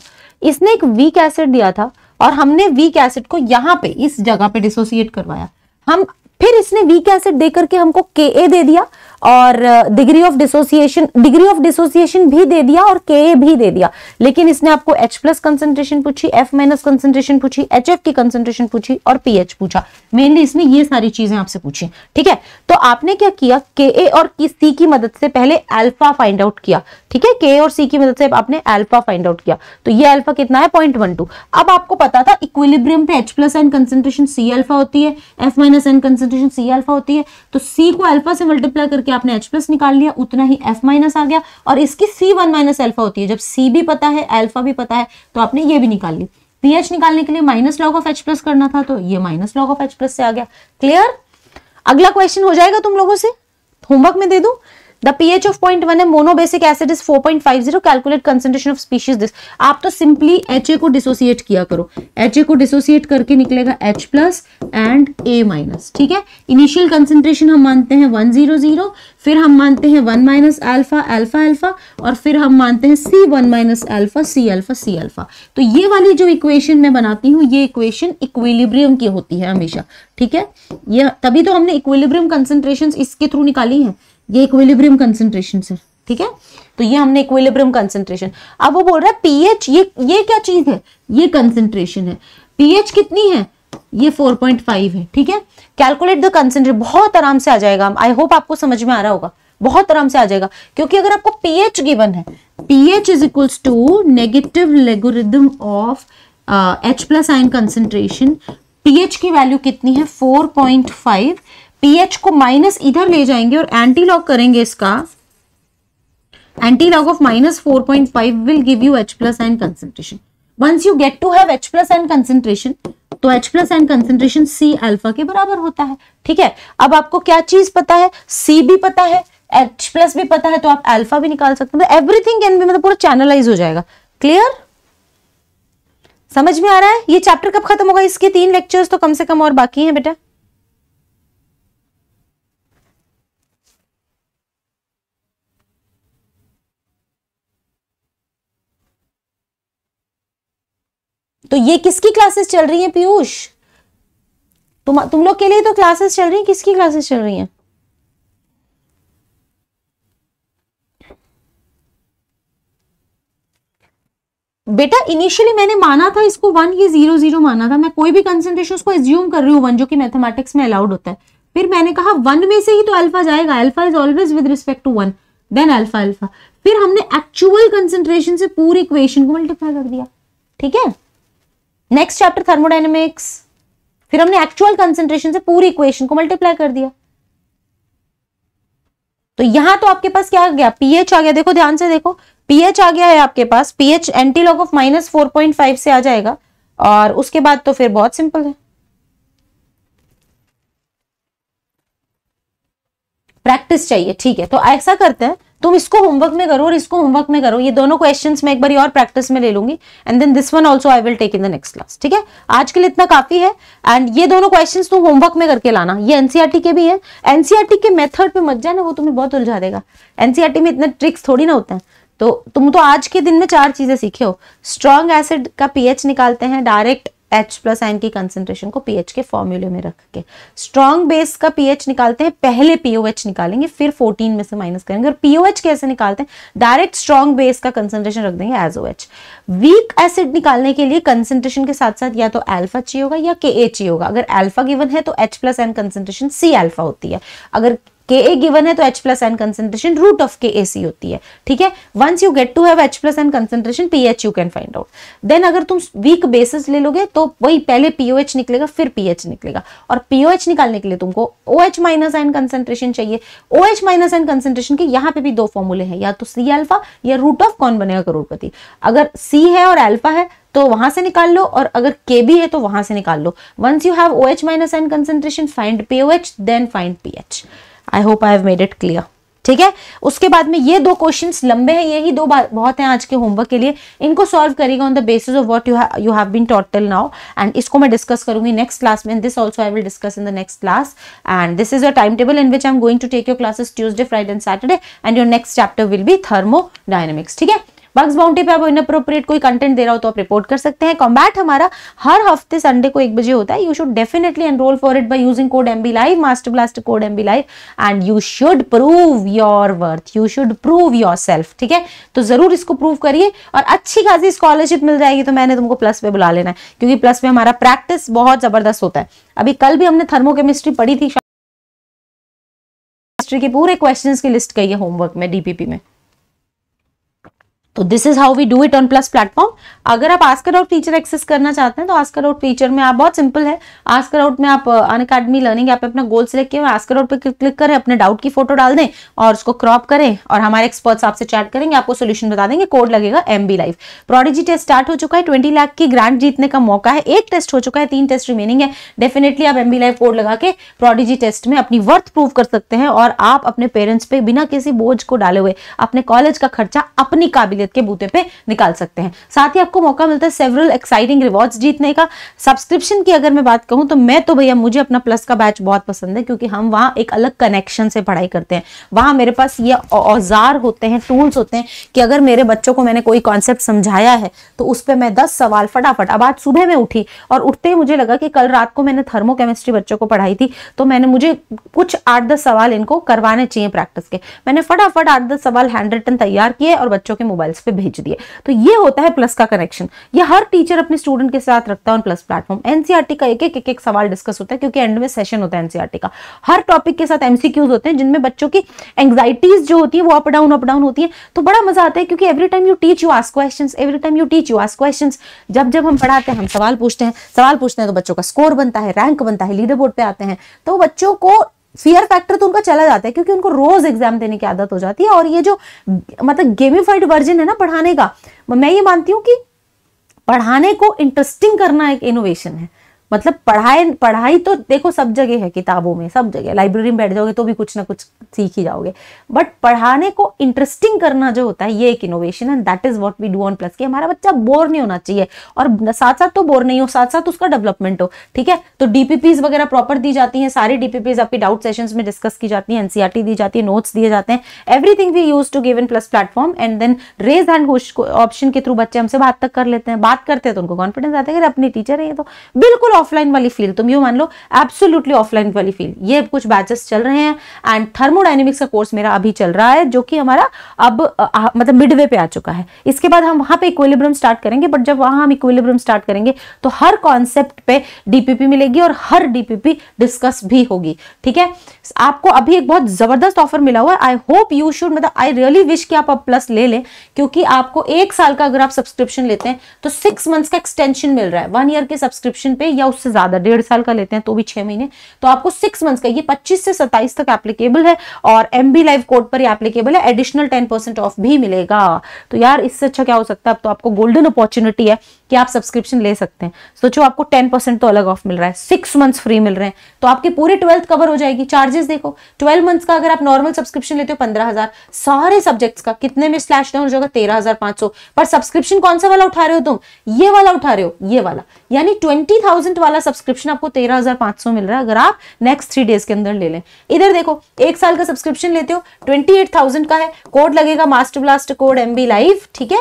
इसने एक वीक एसिड दिया था और हमने वीक एसिड को यहाँ पे इस जगह पे डिसोसिएट करवाया हम फिर इसने वीक एसिड दे करके हमको के ए दे दिया और degree of dissociation degree of dissociation भी दे दिया और के भी दे दिया लेकिन इसने आपको एच प्लस कंसेंट्रेशन पूछी एफ माइनस कंसेंट्रेशन पूछी एच एफ की कंसेंट्रेशन पूछी और पीएच पूछा मेनली इसने ये सारी चीजें आपसे पूछी ठीक है तो आपने क्या किया के ए और सी की मदद से पहले एल्फा फाइंड आउट किया ठीक है के और सी की मदद से आपने एल्फा फाइंड आउट किया तो ये एल्फा कितना है पॉइंट वन टू अब आपको पता था इक्विलिब्रियम पे H plus ion concentration C alpha होती है F minus ion concentration C alpha होती है तो सी को एल्फा से मल्टीप्लाई करके करके आपने एच प्लस निकाल लिया उतना ही एफ माइनस आ गया और इसकी सी वन माइनस एल्फा होती है जब सी भी पता है एल्फा भी पता है तो आपने ये भी निकाल ली पी एच निकालने के लिए minus log of H plus करना था तो ये minus log of H plus से आ गया क्लियर अगला क्वेश्चन हो जाएगा तुम लोगों से होमवर्क में दे दू the pH of point one है monobasic acid is 4.50 calculate concentration of species this आप तो सिंपली एच को डिसोसिएट किया करो एच को डिसोसिएट करके निकलेगा H plus and A minus ठीक है इनिशियल कंसेंट्रेशन हम मानते हैं वन जीरो जीरो फिर हम मानते हैं one minus alpha alpha alpha और फिर हम मानते हैं C one minus alpha C alpha C alpha तो ये वाली जो इक्वेशन मैं बनाती हूँ ये इक्वेशन इक्विलिब्रियम की होती है हमेशा ठीक है ये तभी तो हमने इक्विलिब्रियम कंसेंट्रेशन इसके थ्रू निकाली है ये इक्विलिब्रियम कंसेंट्रेशन सर ठीक है तो ये हमने इक्विलिब्रियम कंसेंट्रेशन अब वो बोल रहा है पीएच ये ये क्या चीज है ये कंसेंट्रेशन है पीएच कितनी है ये 4.5 है ठीक है कैलकुलेट द कंसेंट्रेशन बहुत आराम से आ जाएगा आई होप आपको समझ में आ रहा होगा बहुत आराम से आ जाएगा क्योंकि अगर आपको पीएच गिवन है pH is equals to negative logarithm of H plus ion concentration pH की वैल्यू कितनी है 4.5 पीएच को माइनस इधर ले जाएंगे और एंटी लॉग करेंगे इसका anti log of minus four point five will give you H plus and concentration once you get to have H plus and concentration तो H plus ion concentration C alpha के बराबर होता है ठीक है अब आपको क्या चीज पता है सी भी पता है एच प्लस भी पता है तो आप अल्फा भी निकाल सकते हो एवरीथिंग कैन बी मतलब पूरा चैनलाइज हो जाएगा क्लियर समझ में आ रहा है ये चैप्टर कब खत्म होगा इसके तीन लेक्चर्स तो कम से कम और बाकी हैं बेटा तो ये किसकी क्लासेस चल रही हैं पीयूष तुम तुम लोग के लिए तो क्लासेस चल रही हैं किसकी क्लासेस चल रही हैं बेटा इनिशियली मैंने माना था इसको वन ये जीरो जीरो माना था मैं कोई भी कंसेंट्रेशन उसको एज्यूम कर रही हूँ वन जो कि मैथमेटिक्स में अलाउड होता है फिर मैंने कहा वन में से ही तो अल्फा जाएगा alpha is always with respect to one then alpha alpha फिर हमने एक्चुअल कंसेंट्रेशन से पूरी इक्वेशन को मल्टीप्लाई कर दिया ठीक है नेक्स्ट चैप्टर थर्मोडाइनमिक्स फिर हमने एक्चुअल कंसेंट्रेशन से पूरी इक्वेशन को मल्टीप्लाई कर दिया तो यहां तो आपके पास क्या आ गया पीएच आ गया देखो ध्यान से देखो पीएच आ गया है आपके पास pH anti log of minus four point five से आ जाएगा और उसके बाद तो फिर बहुत सिंपल है प्रैक्टिस चाहिए ठीक है तो ऐसा करते हैं तुम इसको होमवर्क में करो और इसको होमवर्क में करो ये दोनों क्वेश्चन मैं एक बार और प्रैक्टिस में ले लूंगी and then this one also I will take in the next class ठीक है आज के लिए इतना काफी है एंड ये दोनों क्वेश्चन तुम होमवर्क में करके लाना ये एनसीआरटी e के भी है एनसीआरटी e के मेथड पे मत जाना वो तुम्हें बहुत उलझा देगा एनसीआरटी e में इतने ट्रिक्स थोड़ी ना होते हैं तो तुम तो आज के दिन में चार चीजें सीखे हो स्ट्रॉन्ग एसिड का पीएच निकालते हैं डायरेक्ट एच प्लस एन की कंसेंट्रेशन को पीएच के फॉर्मूले में रख के स्ट्रॉन्ग बेस का पीएच निकालते हैं पहले पीओएच निकालेंगे फिर 14 में से माइनस करेंगे और पीओएच कैसे निकालते हैं डायरेक्ट स्ट्रॉन्ग बेस का कंसेंट्रेशन रख देंगे as O H weak acid निकालने के लिए कंसेंट्रेशन के साथ साथ या तो एल्फा ची होगा या के ए ची होगा अगर एल्फा गिवन है तो H plus ion concentration C alpha होती है अगर के ए गिवन है तो H plus ion concentration root of K A C होती है ठीक है once you get to have H plus ion concentration P H you can find out then अगर तुम वीक बेसिस ले लोगे तो वही पहले पीओ एच निकलेगा फिर पी एच निकलेगा और पीओ एच निकालने के लिए तुमको O H minus ion concentration चाहिए O H minus ion concentration के यहाँ पे भी दो फॉर्मूले हैं या तो सी एल्फा या रूट ऑफ कौन बनेगा करोड़पति अगर सी है और एल्फा है तो वहां से निकाल लो और अगर के बी है तो वहां से निकाल लो once you have O H minus ion concentration find P O H then find P H I hope I have made it clear ठीक है उसके बाद में ये दो क्वेश्चन लंबे हैं यही दो बहुत हैं आज के होमवर्क के लिए इनको सॉल्व करेगा on the basis of what you you have been taught till now and इसको मैं डिस्कस करूंगी नेक्स्ट क्लास में this also I will discuss in the next class and this is a time table in which I am going to take your classes Tuesday Friday and Saturday and your next chapter will be thermodynamics ठीक है bugs boundary पे आप inappropriate कोई content दे रहा हो तो आप report कर सकते हैं कॉम्बैट हमारा हर हफ्ते संडे को एक बजे होता है you should definitely enroll for it by using code M B live master blast code M B live and you should prove your worth you should prove yourself ठीक है तो जरूर इसको प्रूव करिए और अच्छी खासी स्कॉलरशिप मिल जाएगी तो मैंने तुमको प्लस में बुला लेना है क्योंकि प्लस में हमारा प्रैक्टिस बहुत जबरदस्त होता है अभी कल भी हमने थर्मोकेमिस्ट्री पढ़ी थी के पूरे क्वेश्चंस की लिस्ट कही है होमवर्क में डीपीपी में तो this is how we do it on plus platform अगर आप आस्कर आउट फीचर एक्सेस करना चाहते हैं तो आस्कर आउट फीचर में आप बहुत सिंपल है आस्कर आउट में आप अन अकेडमी लर्निंग आप अपना गोल सेलेक्ट किया आस्कर आउट पर क्लिक करें अपने डाउट की फोटो डाल दें और उसको क्रॉप करें और हमारे एक्सपर्ट्स आपसे चैट करेंगे आपको सोल्यूशन बता देंगे कोड लगेगा M B life prodigy test start हो चुका है ट्वेंटी लाख की ग्रांट जीतने का मौका है एक टेस्ट हो चुका है तीन टेस्ट रिमेनिंग है डेफिनेटली आप एम बी लाइफ कोड लगा के प्रोडिजी टेस्ट में अपनी वर्थ प्रूव कर सकते हैं और आप अपने पेरेंट्स पे बिना किसी बोझ को डाले हुए अपने कॉलेज का खर्चा अपनी काबिलियत मदद के बूते पे निकाल सकते हैं साथ ही आपको मौका मिलता है सेवरल एक्साइटिंग रिवॉर्ड्स जीतने का सब्सक्रिप्शन की अगर मैं बात कहूं तो मैं तो भैया मुझे अपना प्लस का बैच बहुत पसंद है क्योंकि हम वहां एक अलग कनेक्शन से पढ़ाई करते हैं वहां मेरे पास ये औजार होते हैं टूल्स होते हैं कि अगर मेरे बच्चों को मैंने कोई कॉन्सेप्ट समझाया है तो उस पर मैं दस सवाल फटाफट अब आज सुबह में उठी और उठते ही मुझे लगा कि कल रात को मैंने थर्मो बच्चों को पढ़ाई थी तो मैंने मुझे कुछ आठ दस सवाल इनको करवाने चाहिए प्रैक्टिस के मैंने फटाफट आठ दस सवाल हैंड रिटन तैयार किए और बच्चों के मोबाइल चैनल्स पे भेज दिए तो ये होता है प्लस का कनेक्शन ये हर टीचर अपने स्टूडेंट के साथ रखता है प्लस प्लेटफॉर्म एनसीआरटी का एक एक एक सवाल डिस्कस होता है क्योंकि एंड में सेशन होता है एनसीआरटी e का हर टॉपिक के साथ एमसीक्यूज होते हैं जिनमें बच्चों की एंग्जाइटीज जो होती है वो अप डाउन अप डाउन होती है तो बड़ा मजा आता है क्योंकि every time you teach you ask question every time you teach you ask question जब जब हम पढ़ाते हैं हम सवाल पूछते हैं सवाल पूछते हैं तो बच्चों का स्कोर बनता है रैंक बनता है लीडर बोर्ड पे आते हैं तो बच्चों को फियर फैक्टर तो उनका चला जाता है क्योंकि उनको रोज एग्जाम देने की आदत हो जाती है और ये जो मतलब गेमिफाइड वर्जन है ना पढ़ाने का मैं ये मानती हूँ कि पढ़ाने को इंटरेस्टिंग करना एक इनोवेशन है मतलब पढ़ाई पढ़ाई तो देखो सब जगह है किताबों में सब जगह लाइब्रेरी में बैठ जाओगे तो भी कुछ ना कुछ सीख ही जाओगे बट पढ़ाने को इंटरेस्टिंग करना जो होता है ये एक इनोवेशन है that is what we do on plus की हमारा बच्चा बोर नहीं होना चाहिए और साथ साथ तो बोर नहीं हो साथ साथ उसका डेवलपमेंट हो ठीक है तो डीपीपीज वगैरह प्रॉपर दी जाती है सारी डीपीपीज आपकी डाउट सेशन में डिस्कस की जाती है एनसीआरटी e दी जाती है नोट्स दिए जाते हैं everything we use to give in plus platform and then raise hand option के थ्रू बच्चे हमसे बात तक कर लेते हैं बात करते हैं तो उनको कॉन्फिडेंस आता है अगर अपने टीचर है तो बिल्कुल ऑफलाइन वाली फील्ड तुम यू मान लो एब्सोल्युटली ऑफलाइन वाली फील्ड ये कुछ बैचेस चल रहे हैं एंड थर्मोडाइनमिक्स का कोर्स मेरा अभी चल रहा है जो कि हमारा अब आ, मतलब मिडवे पे आ चुका है इसके बाद हम वहां पे इक्विलिब्रम स्टार्ट करेंगे बट जब वहां हम इक्विलिब्रम स्टार्ट करेंगे तो हर कॉन्सेप्ट पे डीपीपी मिलेगी और हर डीपीपी डिस्कस भी होगी ठीक है आपको अभी एक बहुत जबरदस्त ऑफर मिला हुआ है आई होप यू शुड मतलब आई रियली विश कि आप अब प्लस ले लें क्योंकि आपको एक साल का अगर आप सब्सक्रिप्शन लेते हैं तो सिक्स मंथ्स का एक्सटेंशन मिल रहा है वन ईयर के सब्सक्रिप्शन पे या उससे ज्यादा डेढ़ साल का लेते हैं तो भी छह महीने तो आपको सिक्स मंथ्स का ये पच्चीस से सत्ताईस तक एप्लीकेबल है और एम बी लाइव कोड पर एप्लीकेबल है एडिशनल टेन परसेंट ऑफ भी मिलेगा तो यार इससे अच्छा क्या हो सकता है अब तो आपको गोल्डन अपॉर्चुनिटी है कि आप सब्सक्रिप्शन ले सकते हैं सोचो आपको टेन परसेंट तो अलग ऑफ मिल रहा है सिक्स मंथ्स फ्री मिल रहे हैं तो आपकी पूरी ट्वेल्थ कवर हो जाएगी चार्जेस देखो ट्वेल्व मंथ्स का अगर आप नॉर्मल सब्सक्रिप्शन लेते हो पंद्रह हजार सारे सब्जेक्ट्स का कितने में स्लैश डाउन हो जाएगा तेरह हजार पांच सौ पर सब्सक्रिप्शन कौन सा वाला उठा रहे हो तुम ये वाला उठा रहे हो ये वाला यानी ट्वेंटी थाउजेंड वाला सब्सक्रिप्शन आपको तेरह हजार पांच सौ मिल रहा है अगर आप नेक्स्ट थ्री डेज के अंदर ले लें इधर देखो एक साल का सब्सक्रिप्शन लेते हो ट्वेंटी एट थाउजेंड का है कोड लगेगा master blast code M B live ठीक है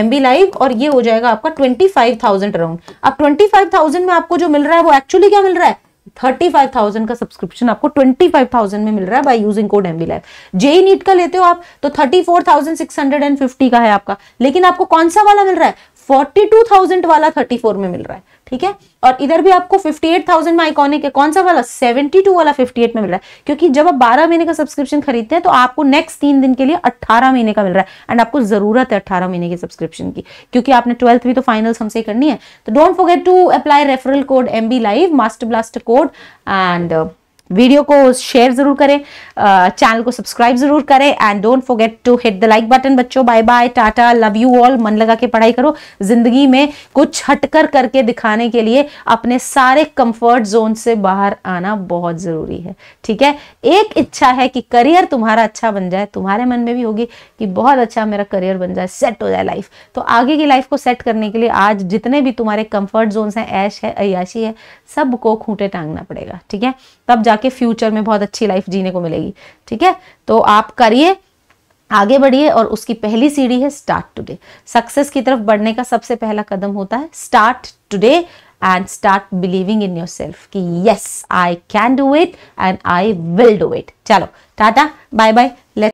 एम बी लाइव और ये हो जाएगा आपका ट्वेंटी फाइव थाउजेंड अराउंड अब ट्वेंटी फाइव थाउजेंड में आपको जो मिल रहा है वो एक्चुअली क्या मिल रहा है थर्टी फाइव थाउजेंड का सब्सक्रिप्शन आपको ट्वेंटी फाइव थाउजेंड में मिल रहा है by using code MB live जे नीट का लेते हो आप तो thirty four thousand six hundred and fifty का है आपका लेकिन आपको कौन सा वाला मिल रहा है 42,000 वाला 34 में मिल रहा है ठीक है और इधर भी आपको 58,000 में आइकॉनिक है कौन सा वाला 72 वाला 58 में मिल रहा है क्योंकि जब आप 12 महीने का सब्सक्रिप्शन खरीदते हैं तो आपको नेक्स्ट तीन दिन के लिए 18 महीने का मिल रहा है एंड आपको जरूरत है 18 महीने के सब्सक्रिप्शन की क्योंकि आपने ट्वेल्थ भी तो फाइनल हमसे करनी है तो don't forget to apply referral code M B live master blaster code and video को शेयर ज़रूर करें चैनल को सब्सक्राइब ज़रूर करें and don't forget to hit the like button बच्चों bye bye tata love you all मन लगा के पढ़ाई करो ज़िंदगी में कुछ हटकर करके दिखाने के लिए अपने सारे कंफर्ट जोन से बाहर आना बहुत ज़रूरी है ठीक है एक इच्छा है कि करियर तुम्हारा अच्छा बन जाए तुम्हारे मन में भी होगी कि बहुत अच्छा मेरा करियर बन जाए सेट हो जाए लाइफ तो आगे की लाइफ को सेट करने के लिए आज जितने भी तुम्हारे कंफर्ट जोन हैं ऐश है अयाशी है सबको खूंटे टांगना पड़ेगा ठीक है तब जाके आपके फ्यूचर में बहुत अच्छी लाइफ जीने को मिलेगी ठीक है तो आप करिए आगे बढ़िए और उसकी पहली सीढ़ी है स्टार्ट टुडे सक्सेस की तरफ बढ़ने का सबसे पहला कदम होता है start today and start believing in yourself की yes I can do it and I will do it चलो टाटा बाय बाय